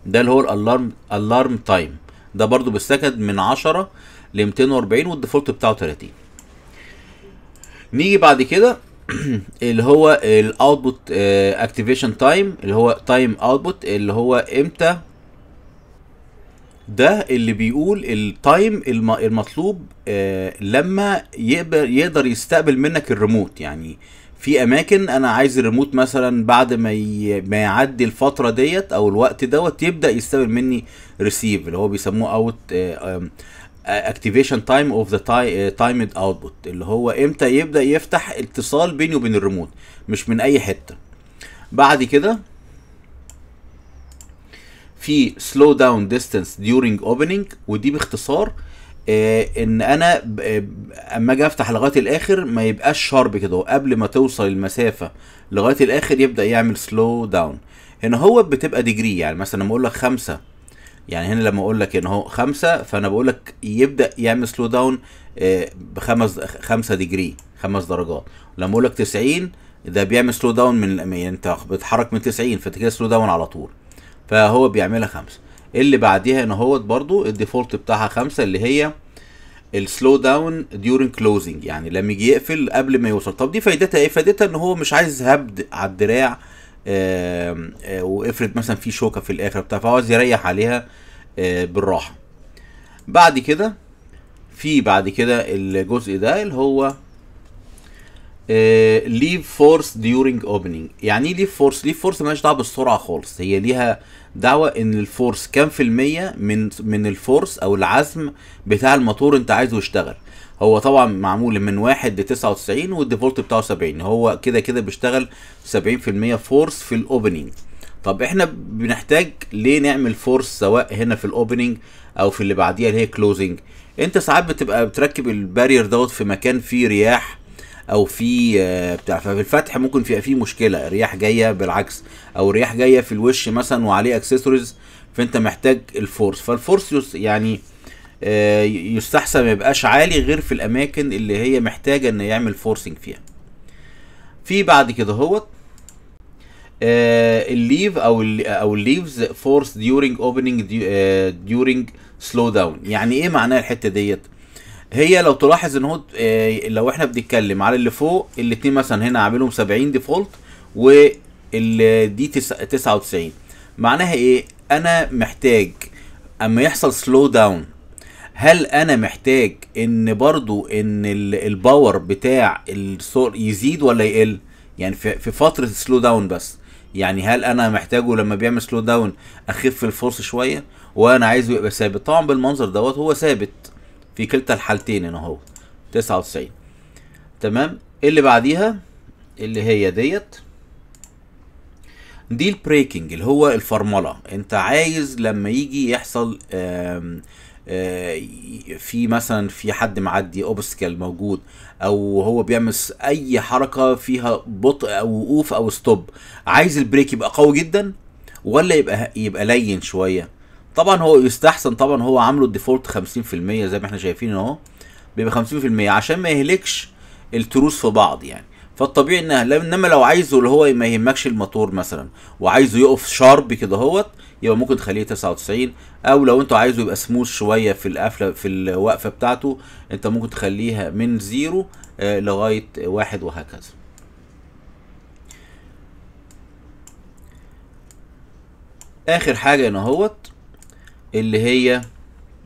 ده اللي هو الالارم الارم تايم ده برضو بالسكند من 10 ل 240 والديفولت بتاعه 30 نيجي بعد كده اللي هو الاوتبوت اكتيفيشن تايم اللي هو تايم اوتبوت اللي هو امتى ده اللي بيقول التايم المطلوب آه، لما يقدر يقدر يستقبل منك الريموت يعني في اماكن انا عايز الريموت مثلا بعد ما ما يعدي الفتره ديت او الوقت دوت يبدا يستقبل مني ريسيف اللي هو بيسموه اوت اكتيفيشن تايم اوف ذا تايم اوتبوت اللي هو امتى يبدا يفتح اتصال بيني وبين الريموت مش من اي حته بعد كده في سلو داون ديستانس ديورنج اوبننج ودي باختصار آه، ان انا آه، اما اجي افتح لغايه الاخر ما يبقاش شارب كده قبل ما توصل المسافه لغايه الاخر يبدا يعمل سلو داون هنا هو بتبقى ديجري يعني مثلا لما اقول لك خمسة يعني هنا لما اقول لك ان هو خمسة فانا بقول لك يبدا يعمل سلو داون آه، بخمس خمسة ديجري خمس درجات لما اقول لك 90 ده بيعمل سلو داون من يعني انت بتتحرك من 90 فانت كده سلو داون على طول فهو بيعملها خمسة اللي بعديها هنا اهوت برضو الديفولت بتاعها خمسة اللي هي السلو داون ديورنج كلوزنج يعني لما يجي يقفل قبل ما يوصل طب دي فايدتها ايه فايدتها ان هو مش عايز هبد على الدراع آه، وافرض مثلا في شوكه في الاخر بتاع فهو عايز يريح عليها آه، بالراحه بعد كده في بعد كده الجزء ده اللي هو ليف فورس ديورنج اوبننج يعني ايه ليف فورس ليف فورس مالهاش دعوه بالسرعه خالص هي ليها دعوه ان الفورس كام في الميه من من الفورس او العزم بتاع الموتور انت عايزه يشتغل هو طبعا معمول من واحد ل 99 والديفولت بتاعه 70 هو كده كده بيشتغل 70% فورس في الاوبننج طب احنا بنحتاج ليه نعمل فورس سواء هنا في الاوبننج او في اللي بعديها اللي هي كلوزنج انت ساعات بتبقى بتركب البارير دوت في مكان فيه رياح او في آه، بتاع ففي الفتح ممكن في في مشكله رياح جايه بالعكس او رياح جايه في الوش مثلا وعليه اكسسوارز فانت محتاج الفورس فالفورس يعني آه، يستحسن ما يبقاش عالي غير في الاماكن اللي هي محتاجه انه يعمل فورسنج فيها في بعد كده هوت آه، الليف او او الليفز فورس ديورنج اوبننج ديورنج سلو داون يعني ايه معناها الحته ديت هي لو تلاحظ ان هو آه، لو احنا بنتكلم على اللي فوق الاتنين مثلا هنا عاملهم 70 ديفولت والدي 99 معناها ايه انا محتاج اما يحصل سلو داون هل انا محتاج ان برضو ان الباور بتاع الصور يزيد ولا يقل يعني في فتره سلو داون بس يعني هل انا محتاجه لما بيعمل سلو داون اخف الفرصه شويه وانا عايزه يبقى ثابت طبعا بالمنظر دوت هو ثابت في كلتا الحالتين هنا اهو 99 تمام اللي بعديها اللي هي ديت دي البريكنج اللي هو الفرمله انت عايز لما يجي يحصل آم آه، في مثلا في حد معدي اوبسكل موجود او هو بيعمل اي حركه فيها بطء او وقوف او ستوب عايز البريك يبقى قوي جدا ولا يبقى يبقى لين شويه طبعا هو يستحسن طبعا هو عامله الديفولت 50% زي ما احنا شايفين اهو بيبقى 50% عشان ما يهلكش التروس في بعض يعني فالطبيعي انها انما لو عايزه اللي هو ما يهمكش الموتور مثلا وعايزه يقف شارب كده اهوت يبقى ممكن تخليه 99 او لو انتوا عايزه يبقى سموث شويه في القفله في الوقفه بتاعته انت ممكن تخليها من زيرو آه، لغايه واحد وهكذا اخر حاجه هنا اهوت اللي هي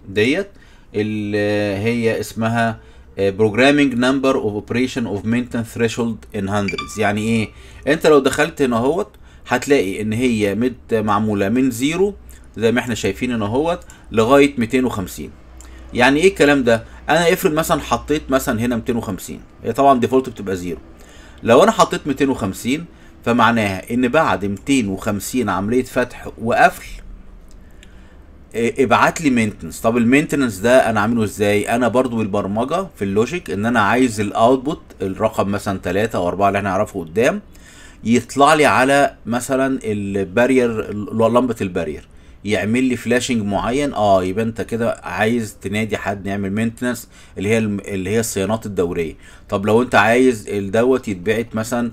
ديت اللي هي اسمها بروجرامينج نمبر اوف اوبريشن اوف مينتن ثريشولد ان هندرز يعني ايه انت لو دخلت هنا اهوت هتلاقي ان هي مد معموله من زيرو زي ما احنا شايفين هنا اهوت لغايه 250 يعني ايه الكلام ده انا افرض مثلا حطيت مثلا هنا 250 هي طبعا ديفولت بتبقى زيرو لو انا حطيت 250 فمعناها ان بعد 250 عمليه فتح وقفل آه، ابعت لي مينتنس طب المينتنس ده انا عامله ازاي انا برضو بالبرمجه في اللوجيك ان انا عايز الاوتبوت الرقم مثلا 3 او 4 اللي احنا نعرفه قدام يطلع لي على مثلا البارير لمبه البارير يعمل لي فلاشنج معين اه يبقى انت كده عايز تنادي حد يعمل مينتنس اللي هي اللي هي الصيانات الدوريه طب لو انت عايز الدوت يتبعت مثلا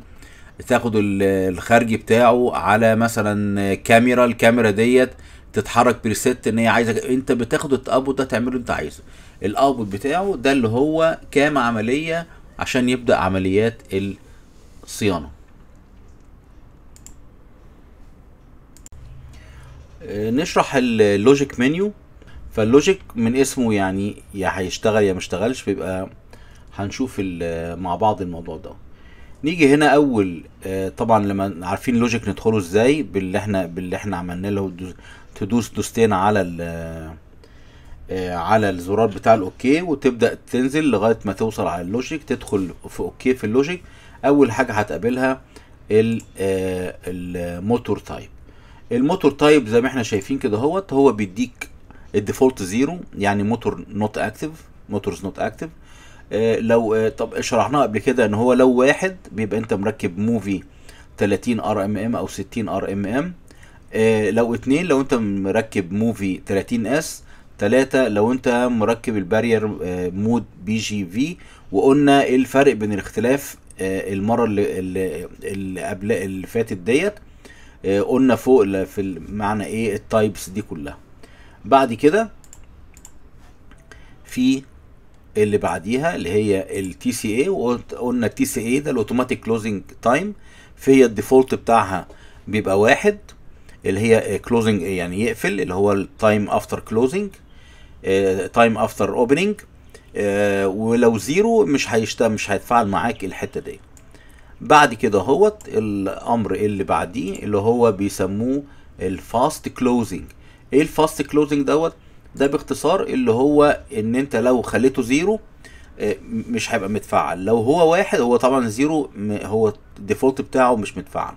تاخد الخارجي بتاعه على مثلا كاميرا الكاميرا ديت تتحرك بريست ان هي عايزه انت بتاخد التابوت ده تعمله انت عايزه الابو بتاعه ده اللي هو كام عمليه عشان يبدا عمليات الصيانه آه، نشرح اللوجيك منيو فاللوجيك من اسمه يعني يا هيشتغل يا ما بيبقى هنشوف مع بعض الموضوع ده نيجي هنا اول آه، طبعا لما عارفين اللوجيك ندخله ازاي باللي احنا باللي احنا عملنا له تدوس دوستين على ال آه، على الزرار بتاع الاوكي وتبدا تنزل لغايه ما توصل على اللوجيك تدخل في اوكي في اللوجيك اول حاجه هتقابلها آه، الموتور تايب الموتور تايب زي ما احنا شايفين كده اهوت هو بيديك الديفولت زيرو يعني موتور نوت اكتف موتورز نوت اكتف لو آه، طب شرحناه قبل كده ان هو لو واحد بيبقى انت مركب موفي 30 ار ام ام او 60 ار ام ام آه لو اتنين لو انت مركب موفي 30 اس تلاتة لو انت مركب البارير آه مود بي جي في وقلنا ايه الفرق بين الاختلاف آه المرة اللي, اللي, اللي قبل اللي فاتت ديت آه، قلنا فوق في معنى ايه التايبس دي كلها بعد كده في اللي بعديها اللي هي التي سي اي وقلنا التي سي اي ده الاوتوماتيك كلوزنج تايم فهي الديفولت بتاعها بيبقى واحد اللي هي كلوزنج آه, آه, يعني يقفل اللي هو التايم افتر كلوزنج تايم افتر اوبننج ولو زيرو مش هيشتغل مش هيتفعل معاك الحته دي بعد كده هوت الامر اللي بعديه اللي هو بيسموه الفاست كلوزنج ايه الفاست كلوزنج دوت ده باختصار اللي هو ان انت لو خليته زيرو آه، مش هيبقى متفعل لو هو واحد هو طبعا زيرو هو الديفولت بتاعه مش متفعل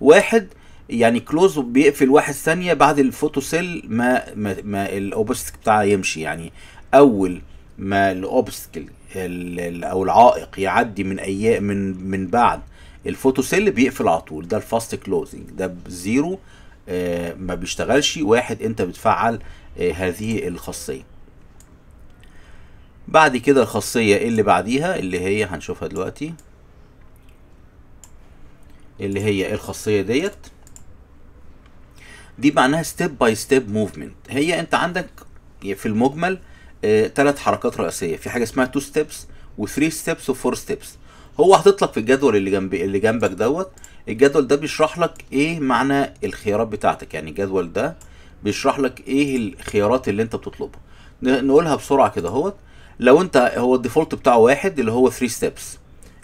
واحد يعني كلوز بيقفل واحد ثانيه بعد الفوتو سيل ما ما, ما الاوبستك بتاعها يمشي يعني اول ما الاوبستكل او العائق يعدي من ايام من من بعد الفوتو سيل بيقفل على طول ده الفاست كلوزنج ده زيرو آه ما بيشتغلش واحد انت بتفعل آه هذه الخاصيه بعد كده الخاصيه اللي بعديها اللي هي هنشوفها دلوقتي اللي هي الخاصيه ديت دي معناها ستيب باي ستيب موفمنت هي انت عندك في المجمل ثلاث آه، حركات رئيسيه في حاجه اسمها تو ستيبس وثري ستيبس وفور ستيبس هو حاطط لك في الجدول اللي جنب اللي جنبك دوت الجدول ده بيشرح لك ايه معنى الخيارات بتاعتك يعني الجدول ده بيشرح لك ايه الخيارات اللي انت بتطلبها نقولها بسرعه كده اهوت لو انت هو الديفولت بتاعه واحد اللي هو 3 ستيبس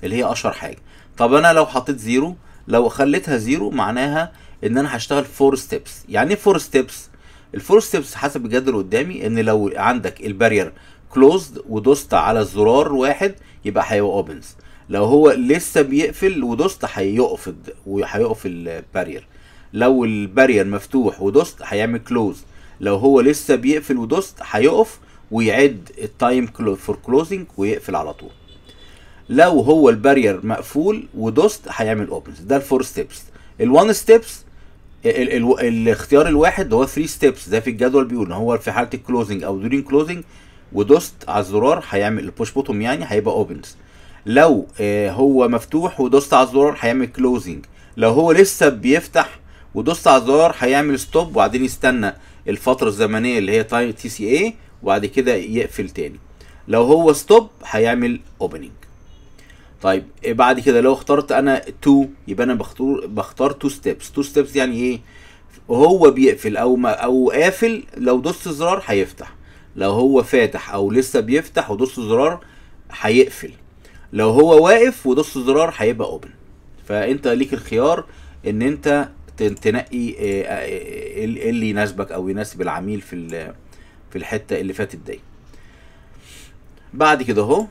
اللي هي اشهر حاجه طب انا لو حطيت زيرو لو خليتها زيرو معناها ان انا هشتغل فور ستيبس يعني ايه فور ستيبس الفور ستيبس حسب الجدول قدامي ان لو عندك البارير كلوزد ودوست على الزرار واحد يبقى هيبقى اوبنز لو هو لسه بيقفل ودوست هيقفض وهيقف البارير لو البارير مفتوح ودوست هيعمل كلوز لو هو لسه بيقفل ودوست هيقف ويعد التايم فور كلوزنج ويقفل على طول لو هو البارير مقفول ودوست هيعمل اوبنز ده الفور ستيبس الوان ستيبس ال ال الاختيار الواحد هو 3 ستيبس ده في الجدول بيقول ان هو في حاله الكلوزنج او دورين كلوزنج ودوست على الزرار هيعمل البوش بوتوم يعني هيبقى اوبنز لو آه، هو مفتوح ودوست على الزرار هيعمل كلوزنج لو هو لسه بيفتح ودوست على الزرار هيعمل ستوب وبعدين يستنى الفتره الزمنيه اللي هي تايم تي سي اي وبعد كده يقفل تاني لو هو ستوب هيعمل اوبننج طيب إيه، بعد كده لو اخترت انا 2 يبقى انا بختار بختار 2 ستيبس 2 ستيبس يعني ايه هو بيقفل او ما او قافل لو دوست زرار هيفتح لو هو فاتح او لسه بيفتح ودوست زرار هيقفل لو هو واقف ودوست زرار هيبقى اوبن فانت ليك الخيار ان انت تنقي إيه، إيه، اللي يناسبك او يناسب العميل في في الحته اللي فاتت دي بعد كده اهو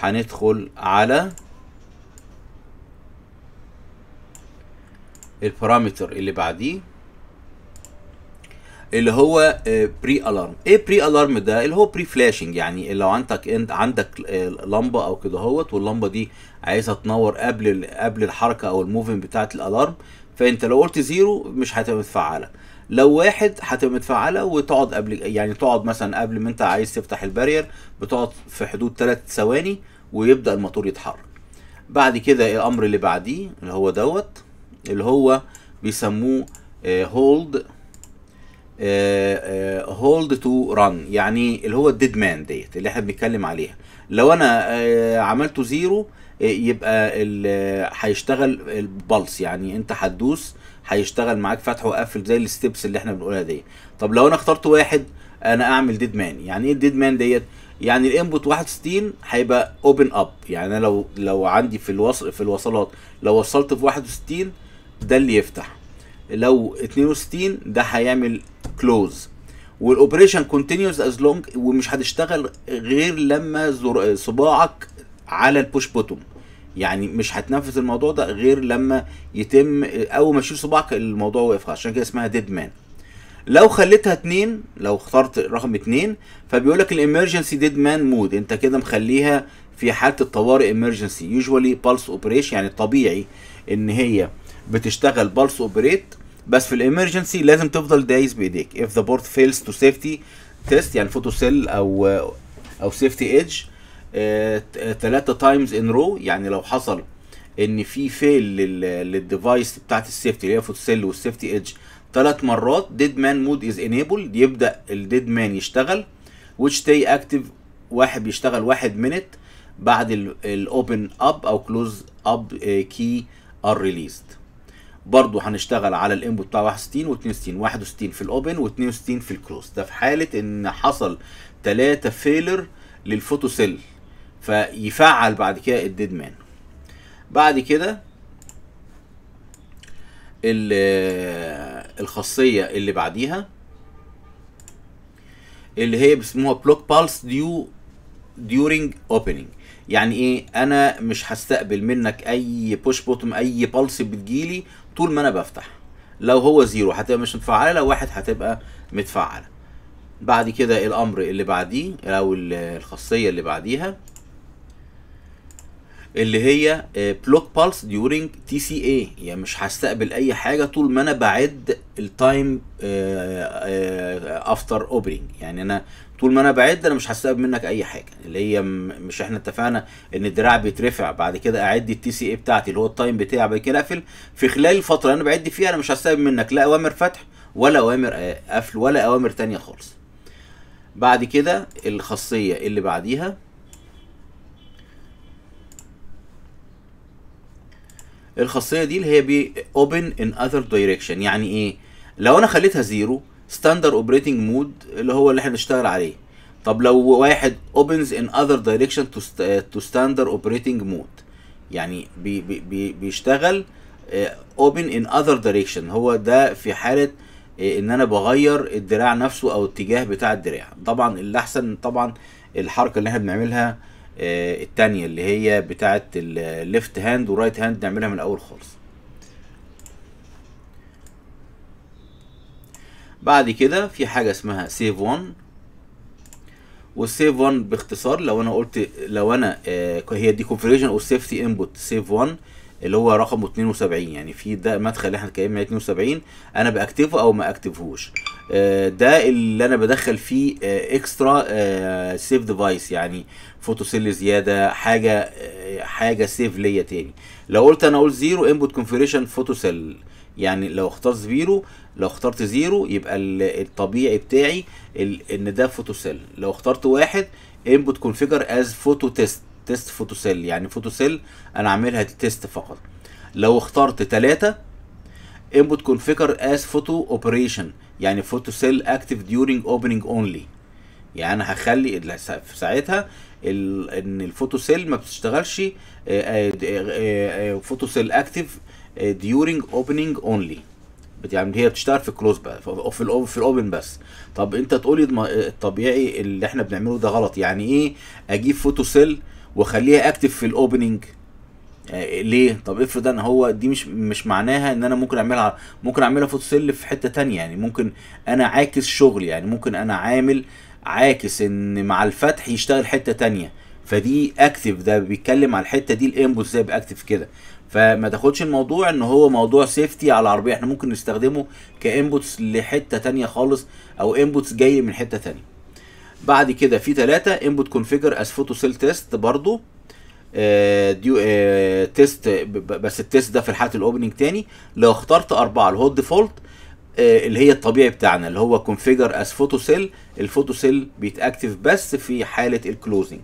هندخل على البارامتر اللي بعديه اللي هو بري آه، الارم ايه بري الارم ده اللي هو بري فلاشنج يعني لو عندك انت عندك آه، لمبه او كده اهوت واللمبه دي عايزه تنور قبل قبل الحركه او الموفمنت بتاعه الالارم فانت لو قلت زيرو مش هتبقى متفعله لو واحد هتبقى متفعله وتقعد قبل يعني تقعد مثلا قبل ما انت عايز تفتح البارير بتقعد في حدود 3 ثواني ويبدا الموتور يتحرك بعد كده الامر اللي بعديه اللي هو دوت اللي هو بيسموه هولد هولد تو ران يعني اللي هو الديد مان ديت اللي احنا بنتكلم عليها لو انا uh, عملته زيرو uh, آه، يبقى آه، هيشتغل البلس يعني انت هتدوس هيشتغل معاك فتح وقفل زي الستبس اللي احنا بنقولها دي طب لو انا اخترت واحد انا اعمل ديد مان يعني ايه الديد مان ديت يعني الانبوت 61 هيبقى اوبن اب يعني انا لو لو عندي في الوصل في الوصلات لو وصلت في 61 ده اللي يفتح لو 62 ده هيعمل كلوز والاوبريشن كونتينيوز از لونج ومش هتشتغل غير لما صباعك على البوش بوتوم يعني مش هتنفذ الموضوع ده غير لما يتم اول ما تشيل صباعك الموضوع وقف عشان كده اسمها ديد مان لو خليتها اتنين لو اخترت رقم اتنين فبيقول لك الامرجنسي ديد مان مود انت كده مخليها في حاله الطوارئ امرجنسي يوجوالي بالس اوبريشن يعني الطبيعي ان هي بتشتغل بالس اوبريت بس في الامرجنسي لازم تفضل دايس بايديك اف ذا بورت فيلز تو سيفتي تيست يعني فوتو سيل او او سيفتي ايدج ثلاثة تايمز ان رو يعني لو حصل ان في فيل للديفايس بتاعت السيفتي اللي هي فوت سيل والسيفتي ايدج ثلاث مرات ديد مان مود از انيبل يبدا الديد مان يشتغل وتشتاي اكتف واحد بيشتغل واحد منت بعد الاوبن اب او كلوز اب كي ار ريليزد برضه هنشتغل على الانبوت بتاع 61 و 62 61 في الاوبن و 62 في الكلوز ده في حاله ان حصل ثلاثه فيلر للفوتو سيل فيفعل بعد كده الديد مان بعد كده الخاصيه اللي بعديها اللي هي بيسموها بلوك بالس ديو ديورنج اوبننج يعني ايه انا مش هستقبل منك اي بوش بوتم اي بالس بتجيلي طول ما انا بفتح لو هو زيرو هتبقى مش متفعله لو واحد هتبقى متفعله بعد كده الامر اللي بعديه او الخاصيه اللي بعديها اللي هي بلوك بالس ديورنج تي سي اي يعني مش هستقبل اي حاجه طول ما انا بعد التايم افتر اوبننج يعني انا طول ما انا بعد انا مش هستقبل منك اي حاجه اللي هي مش احنا اتفقنا ان الدراع بيترفع بعد كده اعد التي سي اي بتاعتي اللي هو التايم بتاعي بعد كده اقفل في خلال الفتره اللي انا بعد فيها انا مش هستقبل منك لا اوامر فتح ولا اوامر آه، قفل ولا اوامر تانية خالص بعد كده الخاصيه اللي بعديها الخاصيه دي اللي هي بي اوبن ان اذر دايركشن يعني ايه لو انا خليتها زيرو ستاندر اوبريتنج مود اللي هو اللي احنا بنشتغل عليه طب لو واحد opens in other direction to, ستاندر اوبريتنج مود يعني بي بي بيشتغل آه، open in other direction هو ده في حالة آه، ان انا بغير الدراع نفسه او الاتجاه بتاع الدراع طبعا الاحسن طبعا الحركة اللي احنا بنعملها آه، الثانيه اللي هي بتاعة الليفت هاند ورايت هاند نعملها من الأول خالص بعد كده في حاجة اسمها سيف 1 والسيف 1 باختصار لو انا قلت لو انا آه، هي دي كونفيجريشن او سيفتي انبوت سيف 1 اللي هو رقمه 72 يعني في ده مدخل اللي احنا اتكلمنا 72 انا باكتفه او ما اكتفهوش آه، ده اللي انا بدخل فيه اكسترا سيف ديفايس يعني فوتو سيل زياده حاجه آه، حاجه سيف ليا تاني لو قلت انا اقول زيرو انبوت كونفيجريشن فوتو سيل يعني لو اخترت زيرو لو اخترت زيرو يبقى الطبيعي بتاعي ان ده فوتو سيل لو اخترت واحد انبوت كونفيجر از فوتو تيست تيست فوتو سيل يعني فوتو سيل انا عاملها تيست فقط لو اخترت ثلاثة انبوت كونفيجر از فوتو اوبريشن يعني سيل اكتف ديورنج اوبننج اونلي يعني انا هخلي في ساعتها ان الفوتو سيل ما بتشتغلش فوتو سيل اكتف ديورنج اوبننج اونلي يعني هي بتشتغل في كلوز بقى في الأوب في الاوبن بس طب انت تقولي الطبيعي اللي احنا بنعمله ده غلط يعني ايه اجيب فوتو سيل واخليها اكتف في الاوبننج آه، ليه طب افرض ان هو دي مش مش معناها ان انا ممكن اعملها ممكن اعملها سيل في حته تانية يعني ممكن انا عاكس شغل يعني ممكن انا عامل عاكس ان مع الفتح يشتغل حته تانية فدي اكتف ده بيتكلم على الحته دي الانبوت ازاي باكتف كده فما تاخدش الموضوع ان هو موضوع سيفتي على العربيه احنا ممكن نستخدمه كانبوتس لحته تانية خالص او انبوتس جاي من حته تانية بعد كده في ثلاثة انبوت كونفيجر از فوتو سيل تيست برضو آه، ديو آه تيست بس التيست ده في الحاله الاوبننج تاني لو اخترت اربعه اللي هو الديفولت آه اللي هي الطبيعي بتاعنا اللي هو كونفيجر از فوتو سيل الفوتو سيل بيتاكتف بس في حاله الكلوزنج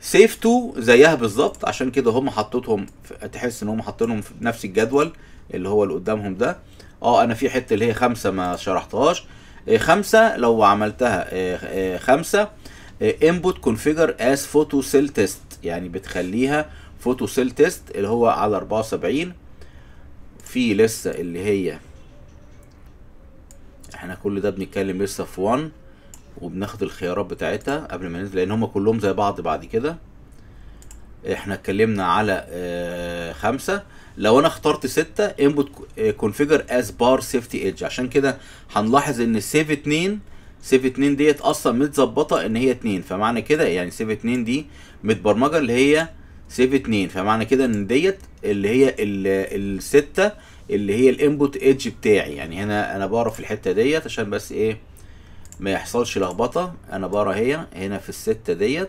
سيف 2 زيها بالظبط عشان كده هم حطيتهم تحس ان هم حاطينهم في نفس الجدول اللي هو اللي قدامهم ده اه انا في حته اللي هي خمسه ما شرحتهاش آه خمسه لو عملتها آه، آه، خمسه انبوت كونفيجر از فوتو سيل تيست يعني بتخليها فوتو سيل تيست اللي هو على 74 في لسه اللي هي احنا كل ده بنتكلم لسه في 1 وبناخد الخيارات بتاعتها قبل ما ننزل لان هما كلهم زي بعض بعد كده احنا اتكلمنا على اه خمسة لو انا اخترت ستة انبوت كونفيجر از بار سيفتي ايدج عشان كده هنلاحظ ان السيف اتنين سيف 2 ديت اصلا متظبطه ان هي 2 فمعنى كده يعني سيف 2 دي متبرمجه اللي هي سيف 2 فمعنى كده ان ديت اللي هي السته اللي هي الانبوت ايدج بتاعي يعني هنا انا بقرا في الحته ديت عشان بس ايه ما يحصلش لخبطه انا بقرا هي هنا في السته ديت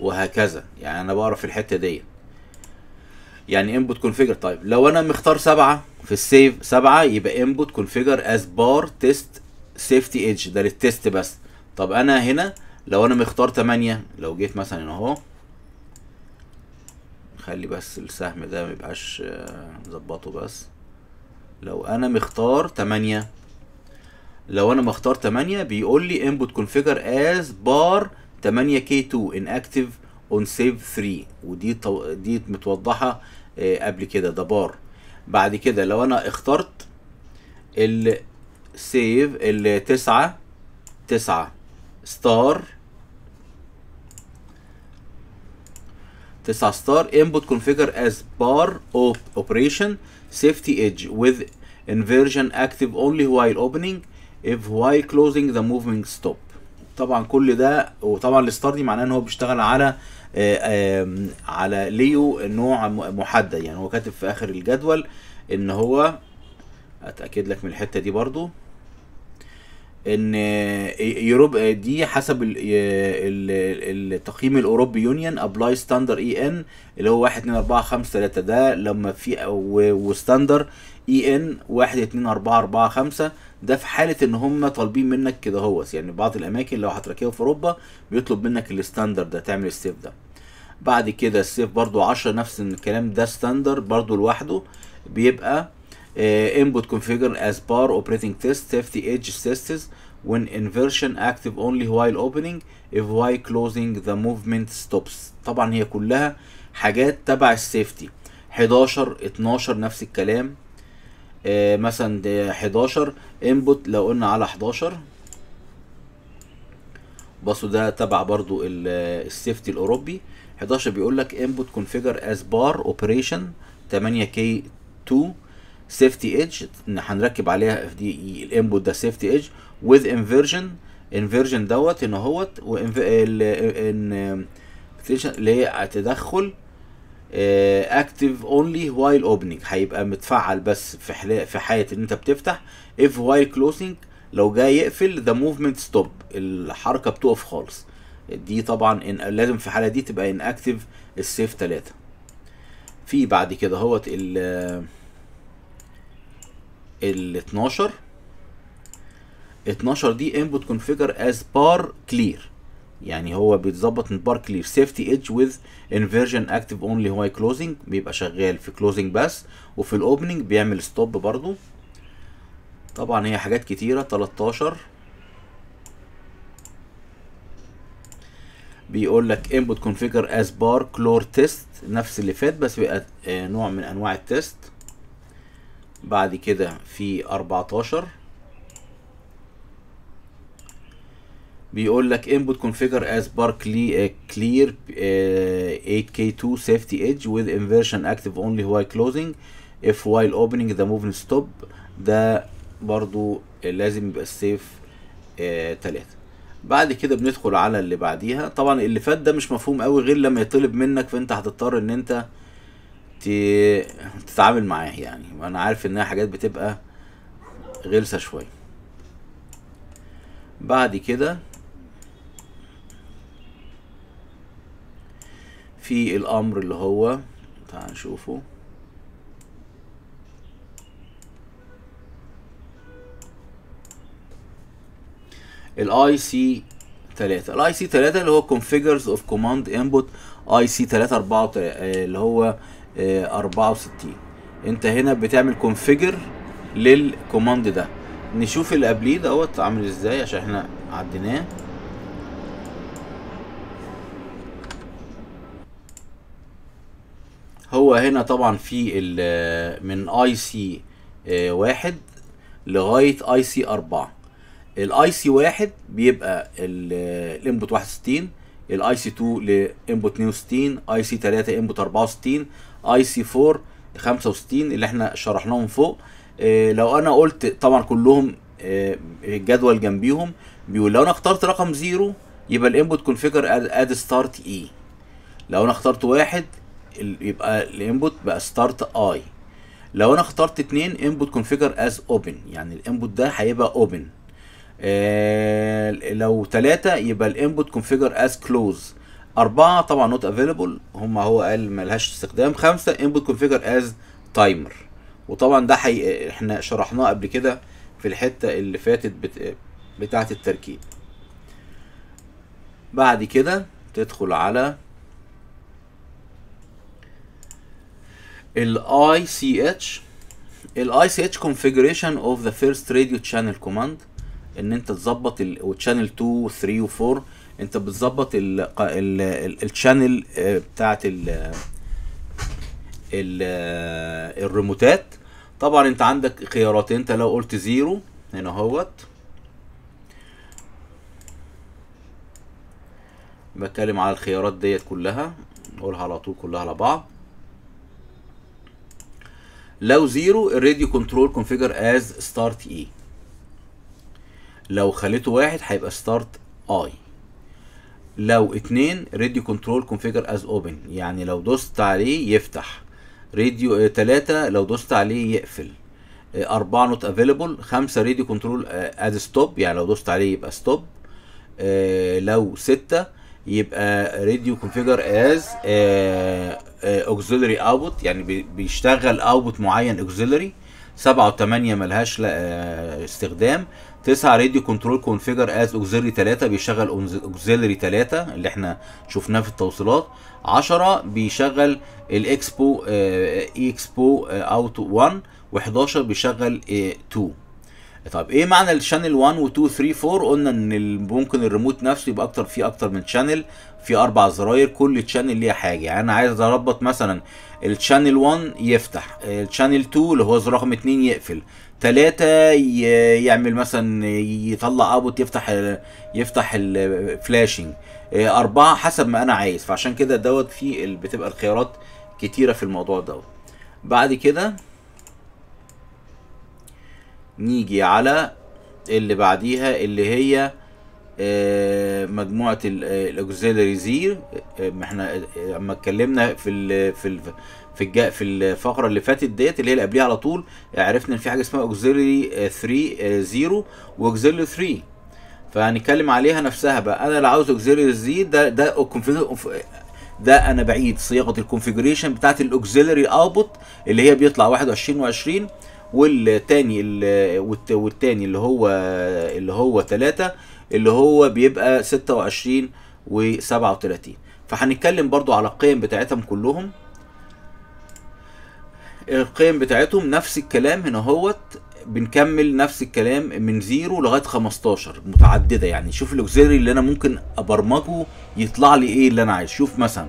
وهكذا يعني انا بقرا في الحته ديت يعني انبوت كونفيجر طيب لو انا مختار سبعه في السيف 7 يبقى انبوت كونفيجر از بار تيست سيفتي ايدج ده للتيست بس طب انا هنا لو انا مختار 8 لو جيت مثلا اهو خلي بس السهم ده ما يبقاش نظبطه آه، بس لو انا مختار 8 لو انا مختار 8 بيقول لي انبوت كونفيجر از بار 8 k 2 ان اكتف اون سيف 3 ودي طو... دي متوضحه آه، قبل كده ده بار بعد كده لو انا اخترت السيف التسعة تسعة ستار تسعة ستار input configure as bar op operation safety edge with inversion active only while opening if while closing the movement stop طبعا كل ده وطبعا الستار دي معناه ان هو بيشتغل على آه، على ليو نوع محدد يعني هو كاتب في اخر الجدول ان هو اتاكد لك من الحته دي برضو ان آه، يوروب آه، دي حسب التقييم الاوروبي يونيون ابلاي ستاندر اي ان اللي هو 1 2 4 5 3 ده لما في وستاندر اي ان 1 2 4 4 5 ده في حاله ان هم طالبين منك كده هو يعني بعض الاماكن لو هتركبه في اوروبا بيطلب منك الستاندر ده تعمل السيف ده بعد كده السيف برضو عشرة نفس الكلام ده ستاندر برضو لوحده بيبقى آه، input configure as bar operating test safety edge tests when inversion active only while opening if while closing the movement stops طبعا هي كلها حاجات تبع السيفتي 11 12 نفس الكلام آه، مثلا 11 انبوت لو قلنا على 11 بصوا ده تبع برضو السيفتي آه، الاوروبي 11 بيقول لك input configure as bar operation 8 k 2 safety edge هنركب عليها اف دي اي الانبوت ده سيفتي ايدج with inversion inversion دوت ان اهوت ان اللي هي تدخل اكتف اونلي وايل اوبننج هيبقى متفعل بس في في حاله ان انت بتفتح اف وايل كلوزنج لو جاي يقفل ذا موفمنت ستوب الحركه بتقف خالص دي طبعا إن لازم في الحاله دي تبقى ان اكتف السيف 3 في بعد كده اهوت ال ال 12 12 دي انبوت كونفيجر از بار كلير يعني هو بيتظبط من بار كلير سيفتي ايدج وذ انفيرجن اكتف اونلي هو كلوزنج بيبقى شغال في كلوزنج بس وفي الاوبننج بيعمل ستوب برضو طبعا هي حاجات كتيره 13 بيقول لك انبوت كونفيجر از بار كلور تيست نفس اللي فات بس بقى آه، نوع من انواع التيست بعد كده في 14 بيقول لك انبوت كونفيجر از بار كلير 8K2 safety edge with inversion active only while closing if while opening the movement stop ده برضو لازم يبقى السيف آه، 3 بعد كده بندخل على اللي بعديها طبعا اللي فات ده مش مفهوم قوي غير لما يطلب منك فانت هتضطر ان انت تتعامل معاه يعني وانا عارف انها حاجات بتبقى غلسة شوية بعد كده في الامر اللي هو تعال نشوفه الاي سي 3 الاي سي 3 اللي هو كونفيجرز اوف كوماند انبوت اي سي 3 4 اللي هو 64 آه، انت هنا بتعمل كونفيجر للكوماند ده نشوف اللي قبليه دوت عامل ازاي عشان احنا عديناه هو هنا طبعا في آه، من اي آه، سي واحد لغايه اي سي اربعه الاي سي 1 بيبقى الانبوت 61 الاي سي 2 لانبوت 62 اي سي 3 انبوت 64 اي سي 4 65 اللي احنا شرحناهم فوق اه لو انا قلت طبعا كلهم اه الجدول جنبيهم بيقول لو انا اخترت رقم زيرو يبقى الانبوت كونفيجر اد ستارت اي لو انا اخترت واحد يبقى الانبوت بقى ستارت اي لو انا اخترت اتنين انبوت كونفيجر از اوبن يعني الانبوت ده هيبقى اوبن آه، لو ثلاثة يبقى الانبوت كونفيجر از كلوز أربعة طبعا نوت افيلبل هم هو قال ملهاش استخدام خمسة انبوت كونفيجر از تايمر وطبعا ده حي... احنا شرحناه قبل كده في الحتة اللي فاتت بت... بتاعة التركيب بعد كده تدخل على الاي ICH ال الاي configuration of the first radio channel command ان انت تظبط وتشانل 2 و 3 و 4 انت بتظبط الشانل آه، بتاعت ال آه، الريموتات طبعا انت عندك خيارات انت لو قلت زيرو هنا اهوت بتكلم على الخيارات ديت كلها نقولها على طول كلها على بعض لو زيرو الراديو كنترول كونفيجر از ستارت اي لو خليته واحد هيبقى ستارت اي لو اتنين راديو كنترول كونفيجر از اوبن يعني لو دوست عليه يفتح راديو آه، تلاتة لو دوست عليه يقفل آه، أربعة نوت افيلبل خمسة راديو كنترول از ستوب يعني لو دوست عليه يبقى ستوب آه، لو ستة يبقى راديو كونفيجر از اوكسيلري اوت يعني بيشتغل اوت معين اوكسيلري سبعة وثمانية ملهاش استخدام تسعة راديو كنترول كونفيجر از اوكزيلري 3 بيشغل اوكزيلري 3 اللي احنا شفناه في التوصيلات 10 بيشغل الاكسبو اي آه، اكسبو اوت 1 و11 بيشغل 2 آه، طب ايه معنى الشانل 1 و 2 3 4 قلنا ان ممكن الريموت نفسه يبقى اكتر فيه اكتر من شانل في اربع زراير كل شانل ليها حاجه يعني انا عايز اربط مثلا الشانل 1 يفتح آه، الشانل 2 اللي هو رقم 2 يقفل ثلاثة يعمل مثلا يطلع ابوت يفتح يفتح الفلاشنج آه، أربعة حسب ما أنا عايز فعشان كده دوت في بتبقى الخيارات كتيرة في الموضوع دوت بعد كده نيجي على اللي بعديها اللي هي آه، مجموعة آه، الأوكسيلري زير احنا لما اتكلمنا في في في في الفقره اللي فاتت ديت اللي هي اللي قبليها على طول عرفنا ان في حاجه اسمها اوكسيلري 3 0 واوكسيلري 3 فهنتكلم عليها نفسها بقى انا لو عاوز اوكسيلري زي ده ده ده انا بعيد صياغه الكونفيجريشن بتاعت الاوكسيلري اوتبوت اللي هي بيطلع 21 و20 والتاني والتاني اللي هو اللي هو 3 اللي هو بيبقى 26 و37 فهنتكلم برضو على القيم بتاعتهم كلهم القيم بتاعتهم نفس الكلام هنا هوت بنكمل نفس الكلام من زيرو لغايه 15 متعدده يعني شوف الاوكسيلري اللي انا ممكن ابرمجه يطلع لي ايه اللي انا عايز شوف مثلا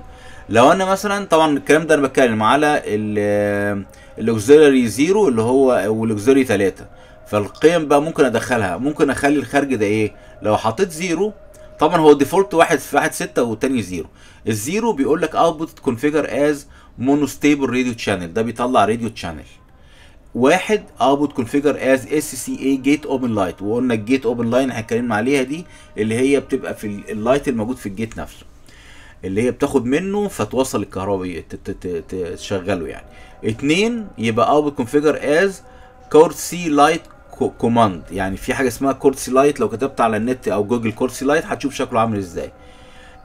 لو انا مثلا طبعا الكلام ده انا بتكلم على آه، الاوكسيلري زيرو اللي هو والاوكسيلري 3 فالقيم بقى ممكن ادخلها ممكن اخلي الخارج ده ايه لو حطيت زيرو طبعا هو ديفولت واحد في واحد ستة والتاني زيرو الزيرو بيقول لك output configure as مونوستيبل راديو تشانل ده بيطلع راديو تشانل واحد اوبوت كونفيجر از اس سي اي جيت اوبن لايت وقلنا الجيت اوبن لاين هنتكلم عليها دي اللي هي بتبقى في اللايت الموجود في الجيت نفسه اللي هي بتاخد منه فتوصل الكهرباء تشغله يعني اتنين يبقى اوبوت كونفيجر از كورسي لايت كوماند يعني في حاجه اسمها كورسي لايت لو كتبت على النت او جوجل كورسي لايت هتشوف شكله عامل ازاي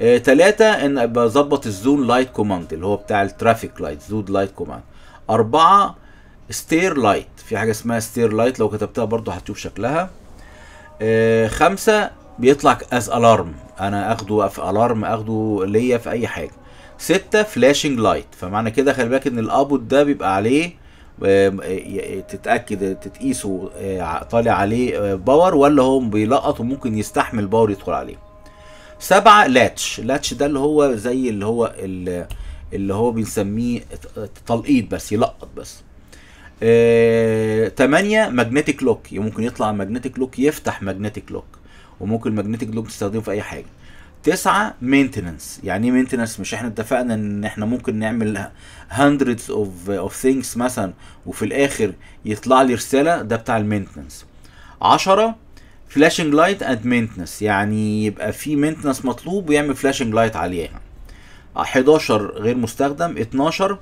ثلاثة آه، ان بظبط الزون لايت كوماند اللي هو بتاع الترافيك لايت زود لايت كوماند اربعة ستير لايت في حاجة اسمها ستير لايت لو كتبتها برضو هتشوف شكلها آه، خمسة بيطلع از الارم انا اخده في الارم اخده ليا في اي حاجة ستة فلاشنج لايت فمعنى كده خلي بالك ان الابوت ده بيبقى عليه آه، تتاكد تتقيسه طالع عليه باور ولا هو بيلقط وممكن يستحمل باور يدخل عليه سبعة لاتش لاتش ده اللي هو زي اللي هو اللي هو بنسميه تلقيط بس يلقط بس آه، تمانية ماجنتيك لوك ممكن يطلع ماجنتيك لوك يفتح ماجنتيك لوك وممكن الماجنتيك لوك تستخدمه في اي حاجه تسعة مينتننس يعني ايه مينتننس مش احنا اتفقنا ان احنا ممكن نعمل هندردز اوف اوف ثينكس مثلا وفي الاخر يطلع لي رساله ده بتاع المينتننس عشرة فلاشنج لايت اند مينتنس يعني يبقى في مينتنس مطلوب ويعمل فلاشنج لايت عليها 11 آه، غير مستخدم 12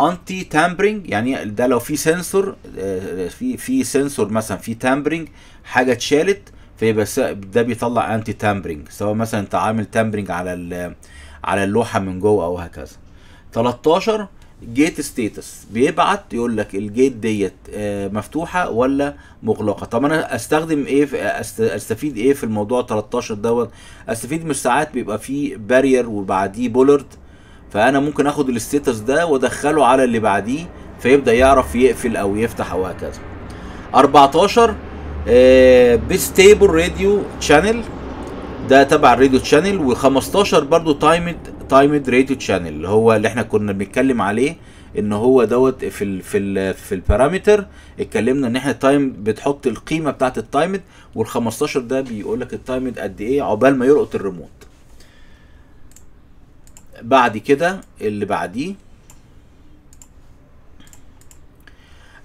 انتي تامبرنج يعني ده لو في سنسور آه، في في سنسور مثلا في تامبرنج حاجه اتشالت فيبقى ده بيطلع انتي تامبرنج سواء مثلا انت عامل تامبرنج على على اللوحه من جوه او هكذا 13 جيت ستيتس بيبعت يقول لك الجيت ديت آه، مفتوحه ولا مغلقه طب انا استخدم ايه استفيد ايه في الموضوع 13 دوت استفيد من ساعات بيبقى فيه بارير وبعديه بولرد فانا ممكن اخد الستيتس ده وادخله على اللي بعديه فيبدا يعرف يقفل او يفتح او هكذا 14 بيستيبل راديو شانل ده تبع الراديو تشانل و15 برضو تايمد تايمد راديو تشانل اللي هو اللي احنا كنا بنتكلم عليه ان هو دوت في ال في ال في البارامتر اتكلمنا ان احنا تايم بتحط القيمه بتاعه التايمد وال15 ده بيقول لك التايمد قد ايه عقبال ما يلقط الريموت بعد كده اللي بعديه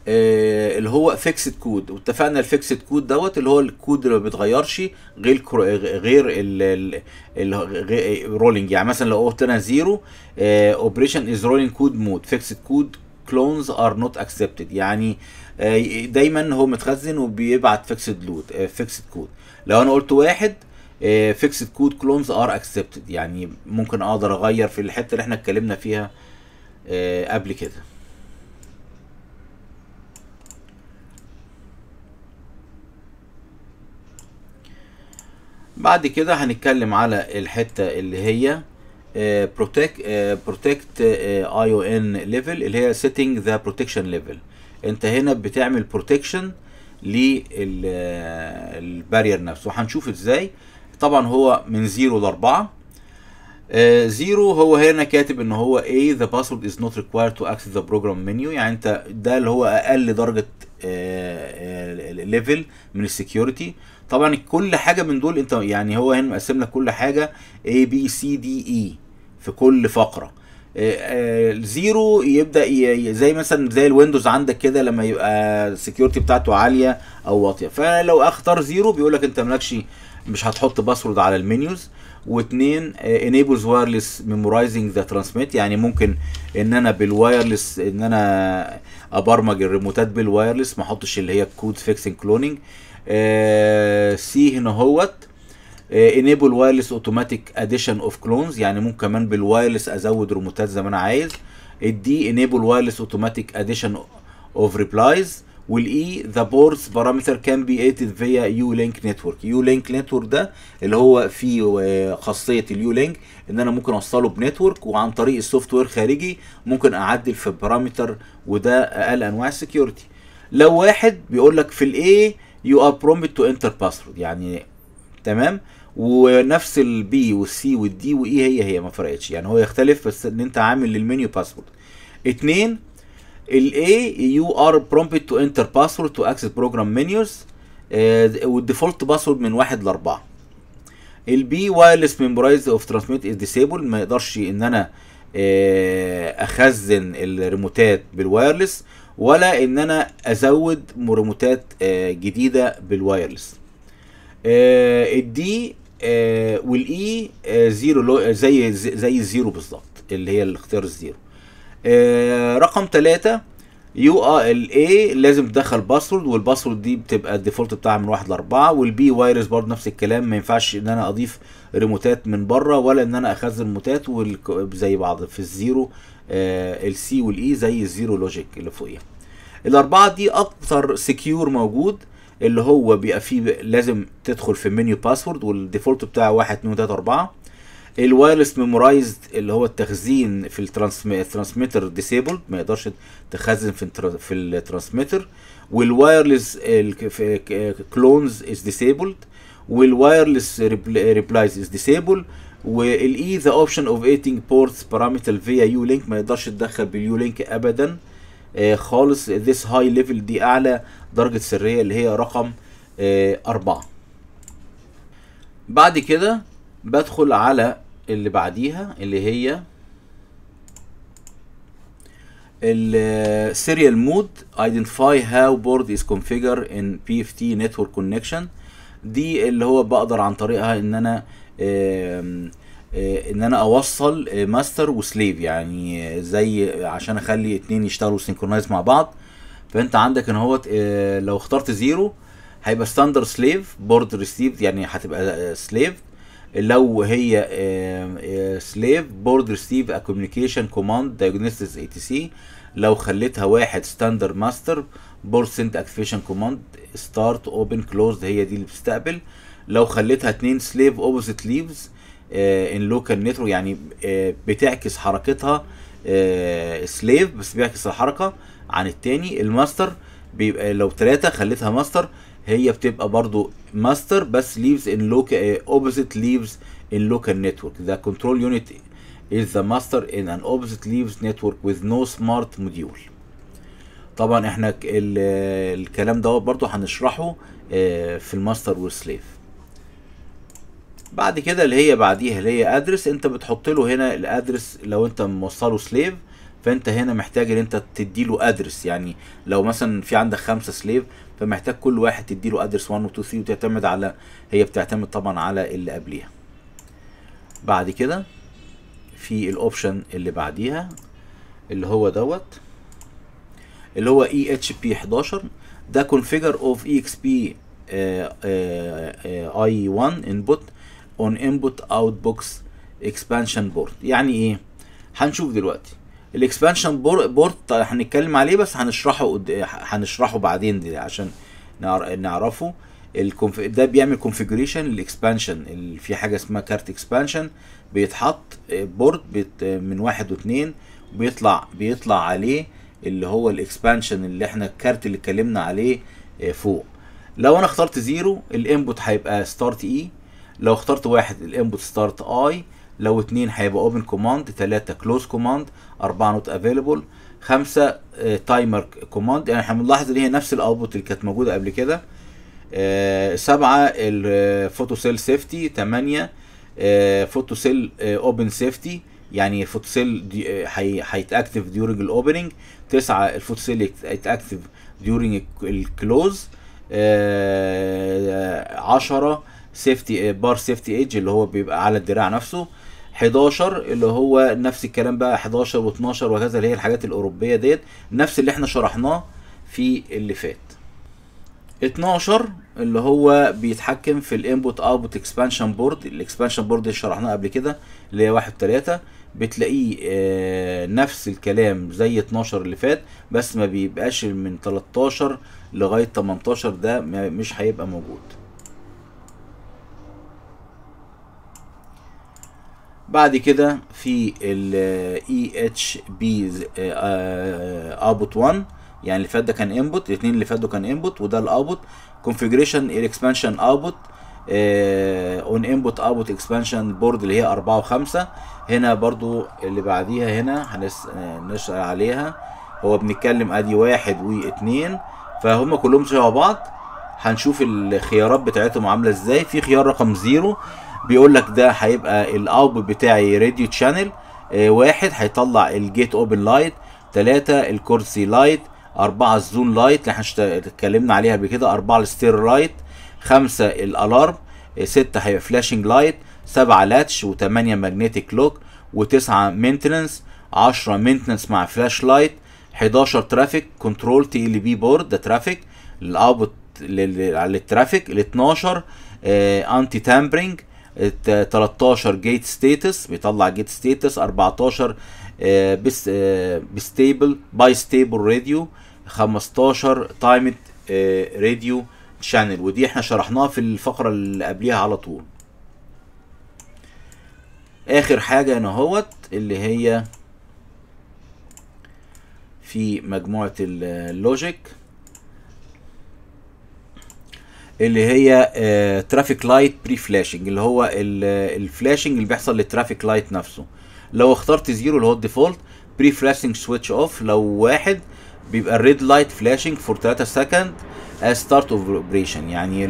آه، اللي هو فيكسد كود واتفقنا الفيكسد كود دوت اللي هو الكود اللي ما بيتغيرش غير الكرو... غير رولينج يعني مثلا لو قلت انا زيرو اوبريشن از رولينج كود مود فيكسد كود كلونز ار نوت اكسبتد يعني آه، دايما هو متخزن وبيبعت فيكسد لود فيكسد كود لو انا قلت واحد فيكسد كود كلونز ار اكسبتد يعني ممكن اقدر اغير في الحته اللي احنا اتكلمنا فيها آه، قبل كده بعد كده هنتكلم على الحتة اللي هي بروتكت بروتكت اي او ان ليفل اللي هي سيتنج ذا بروتكشن ليفل انت هنا بتعمل بروتكشن للبارير آه، نفسه وهنشوف ازاي طبعا هو من 0 ل 4 زيرو uh, هو هنا كاتب ان هو ايه the password is not required to access the program menu يعني انت ده اللي هو اقل درجه ليفل آه، uh, آه، من السكيورتي طبعا كل حاجه من دول انت يعني هو هنا مقسم لك كل حاجه A B C D E في كل فقره الزيرو آه، آه، يبدا زي مثلا زي الويندوز عندك كده لما يبقى السكيورتي بتاعته عاليه او واطيه فلو اختار زيرو بيقول لك انت مالكش مش هتحط باسورد على المنيوز واثنين انيبلز وايرلس ميمورايزنج ذا ترانسميت يعني ممكن ان انا بالوايرلس ان انا ابرمج الريموتات بالوايرلس ما احطش اللي هي الكود فيكسنج كلوننج آه، سي هنا هوت انيبل وايرلس اوتوماتيك اديشن اوف كلونز يعني ممكن كمان بالوايرلس ازود ريموتات زي ما انا عايز الدي انيبل وايرلس اوتوماتيك اديشن اوف ريبلايز والاي ذا بورز بارامتر كان بي ايتد فيا يو لينك نتورك يو لينك نتورك ده اللي هو فيه آه، خاصيه اليو لينك ان انا ممكن اوصله بنتورك وعن طريق السوفت وير خارجي ممكن اعدل في البارامتر وده اقل انواع السكيورتي لو واحد بيقول لك في الايه يو ار برومبت تو انتر باسورد يعني تمام ونفس البي والسي والدي واي e هي هي ما فرقتش يعني هو يختلف بس ان انت عامل للمنيو باسورد اتنين الاي يو ار برومبت تو انتر باسورد تو اكسس بروجرام منيوز والديفولت باسورد من واحد لاربعه البي وايرلس ميمورايز اوف ترانسميت از ديسيبل ما يقدرش ان انا آه، اخزن الريموتات بالوايرلس ولا ان انا ازود ريموتات آه، جديده بالوايرلس آه، الدي آه، والاي e، زيرو زي زي الزيرو بالظبط اللي هي الاختيار الزيرو رقم ثلاثة يو ار ال اي لازم تدخل باسورد والباسورد دي بتبقى الديفولت بتاعها من واحد لاربعة والبي وايرس برضه نفس الكلام ما ينفعش ان انا اضيف ريموتات من بره ولا ان انا اخزن ريموتات زي بعض في الزيرو السي والاي e، زي الزيرو لوجيك اللي فوقيها الاربعه دي اكتر سكيور موجود اللي هو بيبقى فيه لازم تدخل في منيو باسورد والديفولت بتاعه 1 2 3 4 الوايرلس ميمورايزد اللي هو التخزين في الترانسميتر ديسيبل ما يقدرش تخزن في في الترانسميتر والوايرلس كلونز از ديسيبلد والوايرلس ريبلايز از ديسيبل والاي ذا اوبشن اوف ايتنج بورتس بارامتر فيا يو لينك ما يقدرش تدخل باليو لينك ابدا آه، خالص this high level دي اعلى درجة سرية اللي هي رقم آه، اربعة بعد كده بدخل على اللي بعديها اللي هي السيريال مود آه، identify how board is configured in PFT network connection دي اللي هو بقدر عن طريقها ان انا آه، ان انا اوصل ماستر آه، وسليف يعني آه، زي عشان اخلي اتنين يشتغلوا سينكرونايز مع بعض فانت عندك ان هو لو اخترت زيرو هيبقى ستاندر سليف بورد ريسيفد يعني هتبقى سليف لو هي سليف بورد ريسيف اكوميونيكيشن كوماند دايجنوستس اي تي سي لو خليتها واحد ستاندر ماستر بورد سنت اكتيفيشن كوماند ستارت اوبن كلوزد هي دي اللي بتستقبل لو خليتها اتنين سليف اوبوزيت ليفز ان لوكال نترو يعني آه، بتعكس حركتها سليف آه، بس بيعكس الحركه عن التاني الماستر بيبقى لو ثلاثة خليتها ماستر هي بتبقى برضو ماستر بس leaves in لوك اوبوزيت آه، leaves in local network the control unit is the master in an opposite leaves network with no smart module طبعا احنا الكلام ده برضو هنشرحه في الماستر والسليف بعد كده اللي هي بعديها اللي هي ادرس انت بتحط له هنا الادرس لو انت موصله سليف فانت هنا محتاج ان انت تدي له ادرس يعني لو مثلا في عندك خمسه سليف فمحتاج كل واحد تدي له ادرس 1 و 2 3 وتعتمد على هي بتعتمد طبعا على اللي قبليها بعد كده في الاوبشن اللي بعديها اللي هو دوت اللي هو اي اتش بي 11 ده كونفيجر اوف اي اكس بي اي 1 انبوت on input out box expansion port يعني ايه هنشوف دلوقتي الاكسبانشن بورت هنتكلم عليه بس هنشرحه قد... هنشرحه بعدين دي عشان نعرفه الكونف... ده بيعمل كونفيجريشن اللي في حاجه اسمها كارت اكسبانشن بيتحط بورت بيت... من واحد واثنين بيطلع بيطلع عليه اللي هو الاكسبانشن اللي احنا الكارت اللي اتكلمنا عليه آه، فوق لو انا اخترت زيرو الانبوت هيبقى ستارت اي e. لو اخترت واحد الانبوت ستارت اي لو اتنين هيبقى اوبن كوماند تلاتة كلوز كوماند اربعة نوت افيلبل خمسة تايمر آه، كوماند يعني احنا بنلاحظ ان هي نفس الاوتبوت اللي كانت موجودة قبل كده آه، سبعة الفوتو سيل سيفتي تمانية فوتو سيل اوبن سيفتي يعني الفوتو سيل هيتاكتف ديورنج الاوبننج تسعة الفوتو سيل هيتاكتف ديورنج الكلوز آه عشرة سيفتي بار سيفتي ايدج اللي هو بيبقى على الدراع نفسه 11 اللي هو نفس الكلام بقى 11 و12 وهكذا اللي هي الحاجات الاوروبيه ديت نفس اللي احنا شرحناه في اللي فات 12 اللي هو بيتحكم في الانبوت اوتبوت اكسبانشن بورد الاكسبانشن بورد اللي شرحناه قبل كده اللي هي 1 3 بتلاقيه آه نفس الكلام زي 12 اللي فات بس ما بيبقاش من 13 لغايه 18 ده مش هيبقى موجود بعد كده في ال بي e آه، آه، output 1 يعني اللي فات ده كان انبوت الاثنين اللي فاتوا كان انبوت وده الاوبوت كونفيجريشن الاكسبانشن اوبوت اون انبوت اوبوت اكسبانشن بورد اللي هي 4 و5 هنا برضو اللي بعديها هنا هنشتغل آه، عليها هو بنتكلم ادي واحد واثنين فهم كلهم شبه بعض هنشوف الخيارات بتاعتهم عامله ازاي في خيار رقم 0 بيقول لك ده هيبقى الاوب بتاعي راديو آه، تشانل واحد هيطلع الجيت اوبن لايت ثلاثة الكرسي لايت أربعة الزون لايت اللي احنا اتكلمنا عليها قبل كده أربعة الستير لايت خمسة الألارم آه، ستة هيبقى فلاشنج لايت سبعة لاتش وثمانية ماجنتيك لوك وتسعة مينتننس عشرة مينتننس مع فلاش لايت 11 ترافيك كنترول تي ال بي بورد ده ترافيك الاوبوت للترافيك ال 12 انتي تامبرنج 13 جيت ستيتس بيطلع جيت ستيتس 14 بس آه، بستيبل باي ستيبل راديو 15 تايمد راديو شانل ودي احنا شرحناها في الفقره اللي قبليها على طول اخر حاجه هنا اهوت اللي هي في مجموعه اللوجيك اللي هي ترافيك لايت بري فلاشنج اللي هو الفلاشنج اللي بيحصل للترافيك لايت نفسه لو اخترت زيرو اللي هو الديفولت بري فلاشنج سويتش اوف لو واحد بيبقى الريد لايت فلاشنج فور 3 سكند ستارت اوف اوبريشن يعني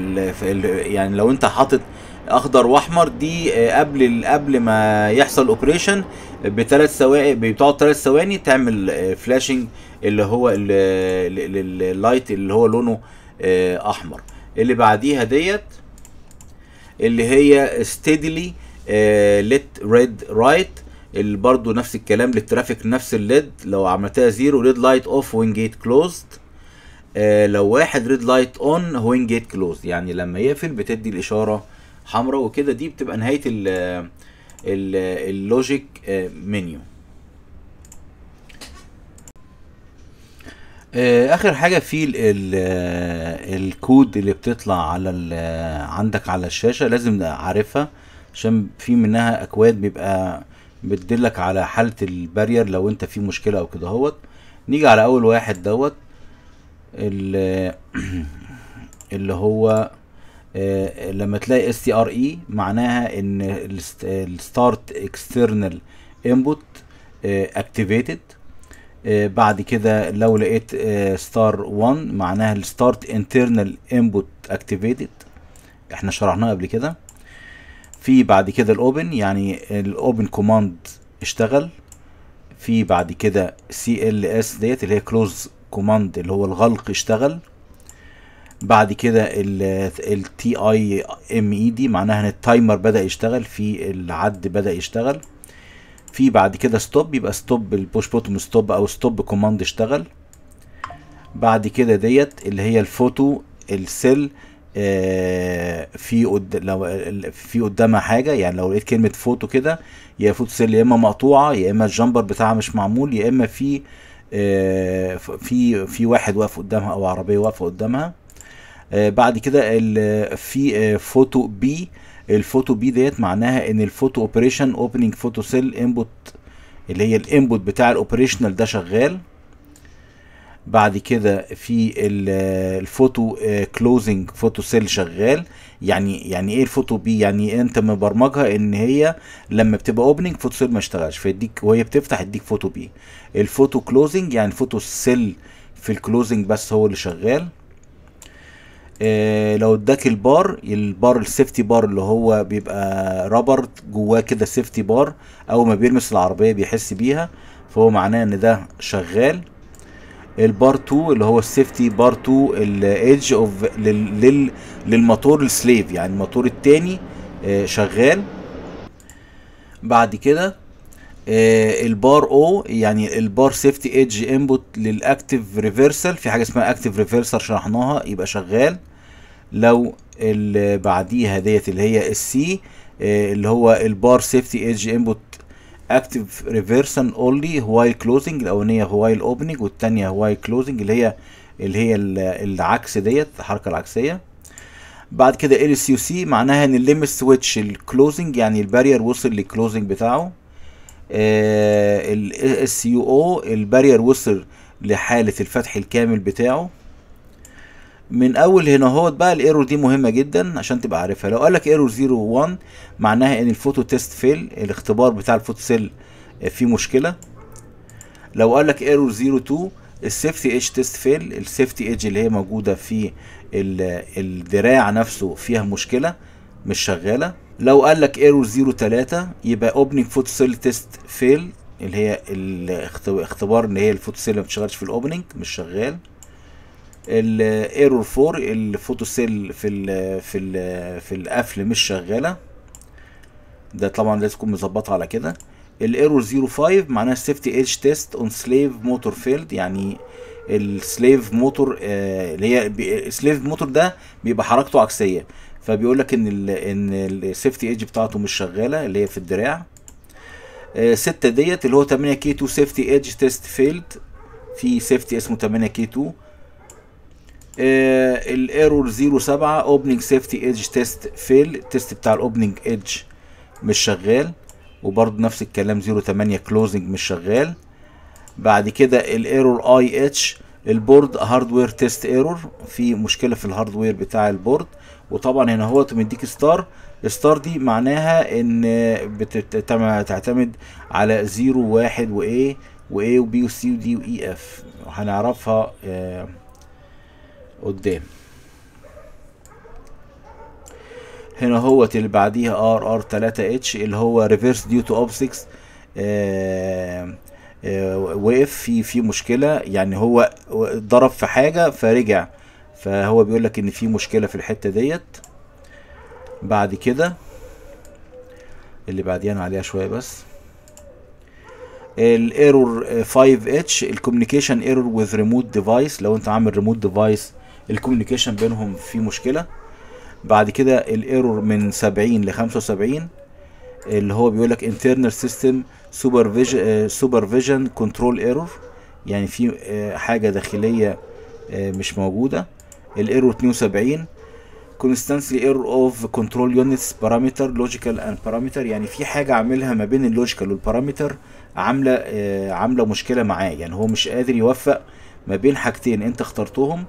يعني لو انت حاطط اخضر واحمر دي آه، قبل قبل ما يحصل اوبريشن بثلاث ثواني بتقعد ثلاث ثواني تعمل فلاشنج آه، اللي هو اللايت اللي هو لونه آه، احمر اللي بعديها ديت اللي هي ستيدلي ليت ريد رايت اللي برضو نفس الكلام للترافيك نفس الليد لو عملتها زيرو ريد لايت اوف وين جيت كلوزد لو واحد ريد لايت اون وين جيت كلوزد يعني لما يقفل بتدي الاشاره حمراء وكده دي بتبقى نهايه اللوجيك آه، منيو آه، آه، اخر حاجه في الـ الـ آه، الكود اللي بتطلع على آه، عندك على الشاشه لازم عارفها عشان في منها اكواد بيبقى بتدلك على حاله البارير لو انت في مشكله او كده اهوت نيجي على اول واحد دوت اللي هو لما تلاقي اس تي ار اي معناها ان الستارت اكسترنال انبوت اكتيفيتد آه، بعد كده لو لقيت ستار آه، 1 معناها الستارت انترنال انبوت اكتيفيتد احنا شرحناه قبل كده في بعد كده الاوبن يعني الاوبن كوماند اشتغل في بعد كده سي ال اس ديت اللي هي كلوز كوماند اللي هو الغلق اشتغل بعد كده التي اي ام اي دي معناها ان التايمر بدا يشتغل في العد بدا يشتغل في بعد كده ستوب يبقى ستوب البوش بوتوم ستوب او ستوب كوماند اشتغل بعد كده ديت اللي هي الفوتو السيل آه في قد... لو في قدامها حاجه يعني لو لقيت كلمه فوتو كده يا فوتو سيل يا اما مقطوعه يا اما الجامبر بتاعها مش معمول يا اما في آه، في في واحد واقف قدامها او عربيه واقفه قدامها آه، بعد كده في فوتو آه، بي الفوتو بي ديت معناها ان الفوتو اوبريشن اوبننج فوتو سيل انبوت اللي هي الانبوت بتاع الاوبريشنال ده شغال بعد كده في الفوتو كلوزنج فوتو سيل شغال يعني يعني ايه الفوتو بي يعني انت مبرمجها ان هي لما بتبقى اوبننج فوتو سيل ما اشتغلش فيديك وهي بتفتح يديك فوتو بي الفوتو كلوزنج يعني فوتو سيل في الكلوزنج بس هو اللي شغال آه، لو اداك البار البار السيفتي بار اللي هو بيبقى رابر جواه كده سيفتي بار اول ما بيلمس العربيه بيحس بيها فهو معناه ان ده شغال البار 2 اللي هو السيفتي بار 2 الايدج اوف للموتور السليف يعني الموتور التاني آه، شغال بعد كده آه، البار او يعني البار سيفتي ايدج انبوت للاكتف ريفرسال في حاجه اسمها اكتف ريفرسال شرحناها يبقى شغال لو اللي بعديها ديت اللي هي السي آه، اللي هو البار سيفتي ايدج انبوت اكتف ريفرسن اونلي وايل كلوزنج الاولانيه وايل اوبننج والثانيه وايل كلوزنج اللي هي اللي هي العكس ديت الحركه العكسيه بعد كده ال سي سي معناها ان الليم سويتش الكلوزنج يعني البارير وصل للكلوزنج بتاعه آه، ال اس يو او البارير وصل لحاله الفتح الكامل بتاعه من اول هنا اهوت بقى الايرور دي مهمه جدا عشان تبقى عارفها لو قالك ايرور 1 معناها ان الفوتو تيست فيل الاختبار بتاع الفوتو سيل آه، فيه مشكله لو قالك ايرور 2 السيفتي ايدج تيست فيل السيفتي ايدج اللي هي موجوده في الدراع نفسه فيها مشكله مش شغاله لو قالك ايرور 3 يبقى اوبننج فوتو سيل تيست فيل اللي هي الاختبار ان هي الفوتو سيل ما بتشتغلش في الاوبننج مش شغال الايرور 4 الفوتو سيل في الـ في الـ في القفل مش شغاله ده طبعا لازم تكون مظبطه على كده الايرور 05 معناها سيفتي ايدج تيست اون سليف موتور فيلد يعني السليف موتور آه، اللي هي السليف موتور ده بيبقى حركته عكسيه فبيقول لك ان الـ ان السيفتي ايدج بتاعته مش شغاله اللي هي في الدراع 6 آه، ديت اللي هو 8 كي 2 سيفتي ايدج تيست فيلد في سيفتي اسمه 8 كي 2 الايرور 07 اوبننج سيفتي ايدج تيست فيل التيست بتاع الاوبننج ايدج مش شغال وبرده نفس الكلام 08 كلوزنج مش شغال بعد كده الايرور اي اتش البورد هاردوير تيست ايرور في مشكله في الهاردوير بتاع البورد وطبعا هنا هو مديك ستار الستار دي معناها ان بتعتمد على 0 1 و A و A و B و C و D و E F هنعرفها آه قدام هنا هوت اللي بعديها ار ار 3 اتش اللي هو ريفرس ديو تو اوبستكس وقف في في مشكله يعني هو ضرب في حاجه فرجع فهو بيقول لك ان في مشكله في الحته ديت بعد كده اللي بعديها انا عليها شويه بس الايرور 5 اتش الكوميونيكيشن ايرور وذ ريموت ديفايس لو انت عامل ريموت ديفايس الكوميونيكيشن بينهم في مشكله بعد كده الايرور من 70 ل 75 اللي هو بيقول لك انترنال سيستم سوبرفيجن كنترول ايرور يعني في آه، حاجه داخليه آه، مش موجوده الايرور 72 كونستانسلي ايرور اوف كنترول يونتس بارامتر لوجيكال اند بارامتر يعني في حاجه عاملها ما بين اللوجيكال والبارامتر عامله آه، عامله مشكله معاه يعني هو مش قادر يوفق ما بين حاجتين انت اخترتهم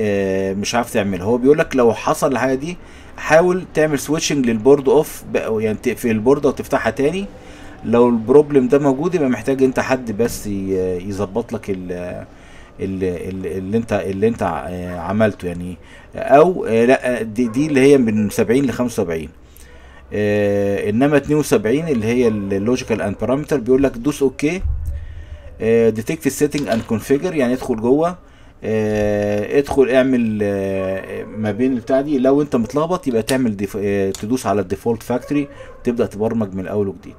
آه، مش عارف تعمل هو بيقول لك لو حصل الحاجه دي حاول تعمل سويتشنج للبورد اوف يعني تقفل البورد وتفتحها تاني لو البروبلم ده موجود يبقى محتاج انت حد بس يظبط لك ال اللي, انت اللي انت آه، عملته يعني او آه، لا دي, دي اللي هي من 70 ل 75 انما 72 اللي هي اللوجيكال اند بارامتر بيقول لك دوس اوكي ديتكت السيتنج اند كونفيجر يعني ادخل جوه اه ادخل اعمل اه ما بين البتاع دي لو انت متلخبط يبقى تعمل ديف... اه تدوس على الديفولت فاكتوري وتبدا تبرمج من الاول وجديد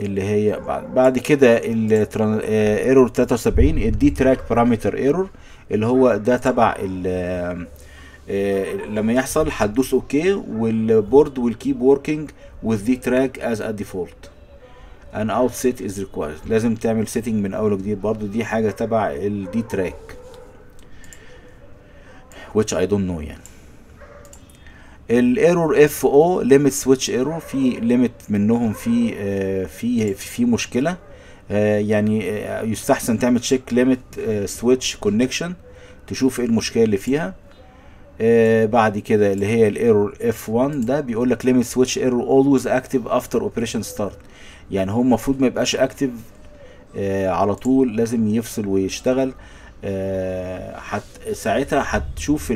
اللي هي بعد, بعد كده الايرور 73 الدي تراك بارامتر ايرور اللي هو ده تبع ال آه، آه، لما يحصل هتدوس اوكي والبورد والكيب وركينج with the track as a default ان اوت سيت از ريكوايرد لازم تعمل سيتنج من اول وجديد برضو دي حاجه تبع الدي تراك which I don't know يعني الايرور اف او ليميت سويتش ايرور في ليميت منهم في آه، في في مشكله آه، يعني آه، يستحسن تعمل تشيك ليميت سويتش كونكشن تشوف ايه المشكله اللي فيها بعد كده اللي هي الايرور اف 1 ده بيقول لك ليميت سويتش ايرور اولويز اكتف افتر اوبريشن ستارت يعني هو المفروض ما يبقاش اكتف آه على طول لازم يفصل ويشتغل آه حت ساعتها هتشوف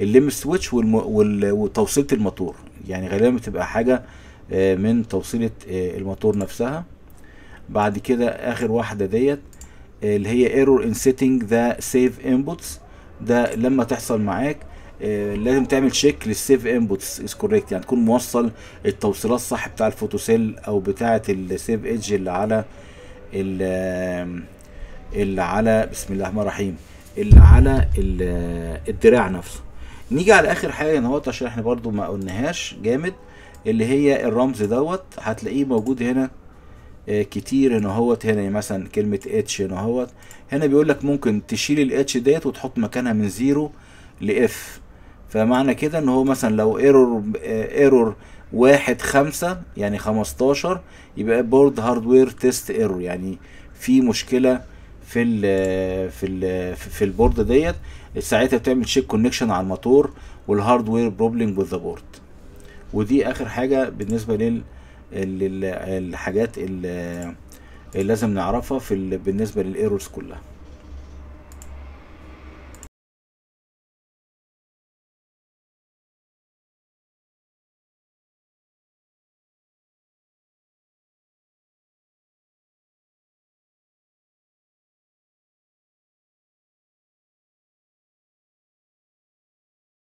الليم سويتش وتوصيله الموتور يعني غالبا بتبقى حاجه آه، من توصيله آه، الموتور نفسها بعد كده اخر واحده ديت آه، اللي هي ايرور ان سيتنج ذا سيف انبوتس ده لما تحصل معاك آه، لازم تعمل شيك للسيف انبوتس از كوريكت يعني تكون موصل التوصيلات صح بتاع الفوتوسيل او بتاعه السيف ايدج اللي على اللي على بسم الله الرحمن الرحيم اللي على آه، الدراع نفسه نيجي على اخر حاجه اهوت عشان احنا برضو ما قلناهاش جامد اللي هي الرمز دوت هتلاقيه موجود هنا آه، كتير هنا اهوت هنا مثلا كلمه اتش هنا اهوت هنا بيقول لك ممكن تشيل الاتش ديت وتحط مكانها من زيرو لاف فمعنى كده ان هو مثلا لو ايرور ايرور واحد خمسة يعني خمستاشر يبقى بورد هاردوير تيست ايرور يعني في مشكلة في الـ في الـ في البورد ديت ساعتها بتعمل تشيك كونكشن على الموتور والهاردوير بروبلينج وذ بورد ودي اخر حاجة بالنسبة لل الحاجات اللي لازم نعرفها في بالنسبة للايرورز كلها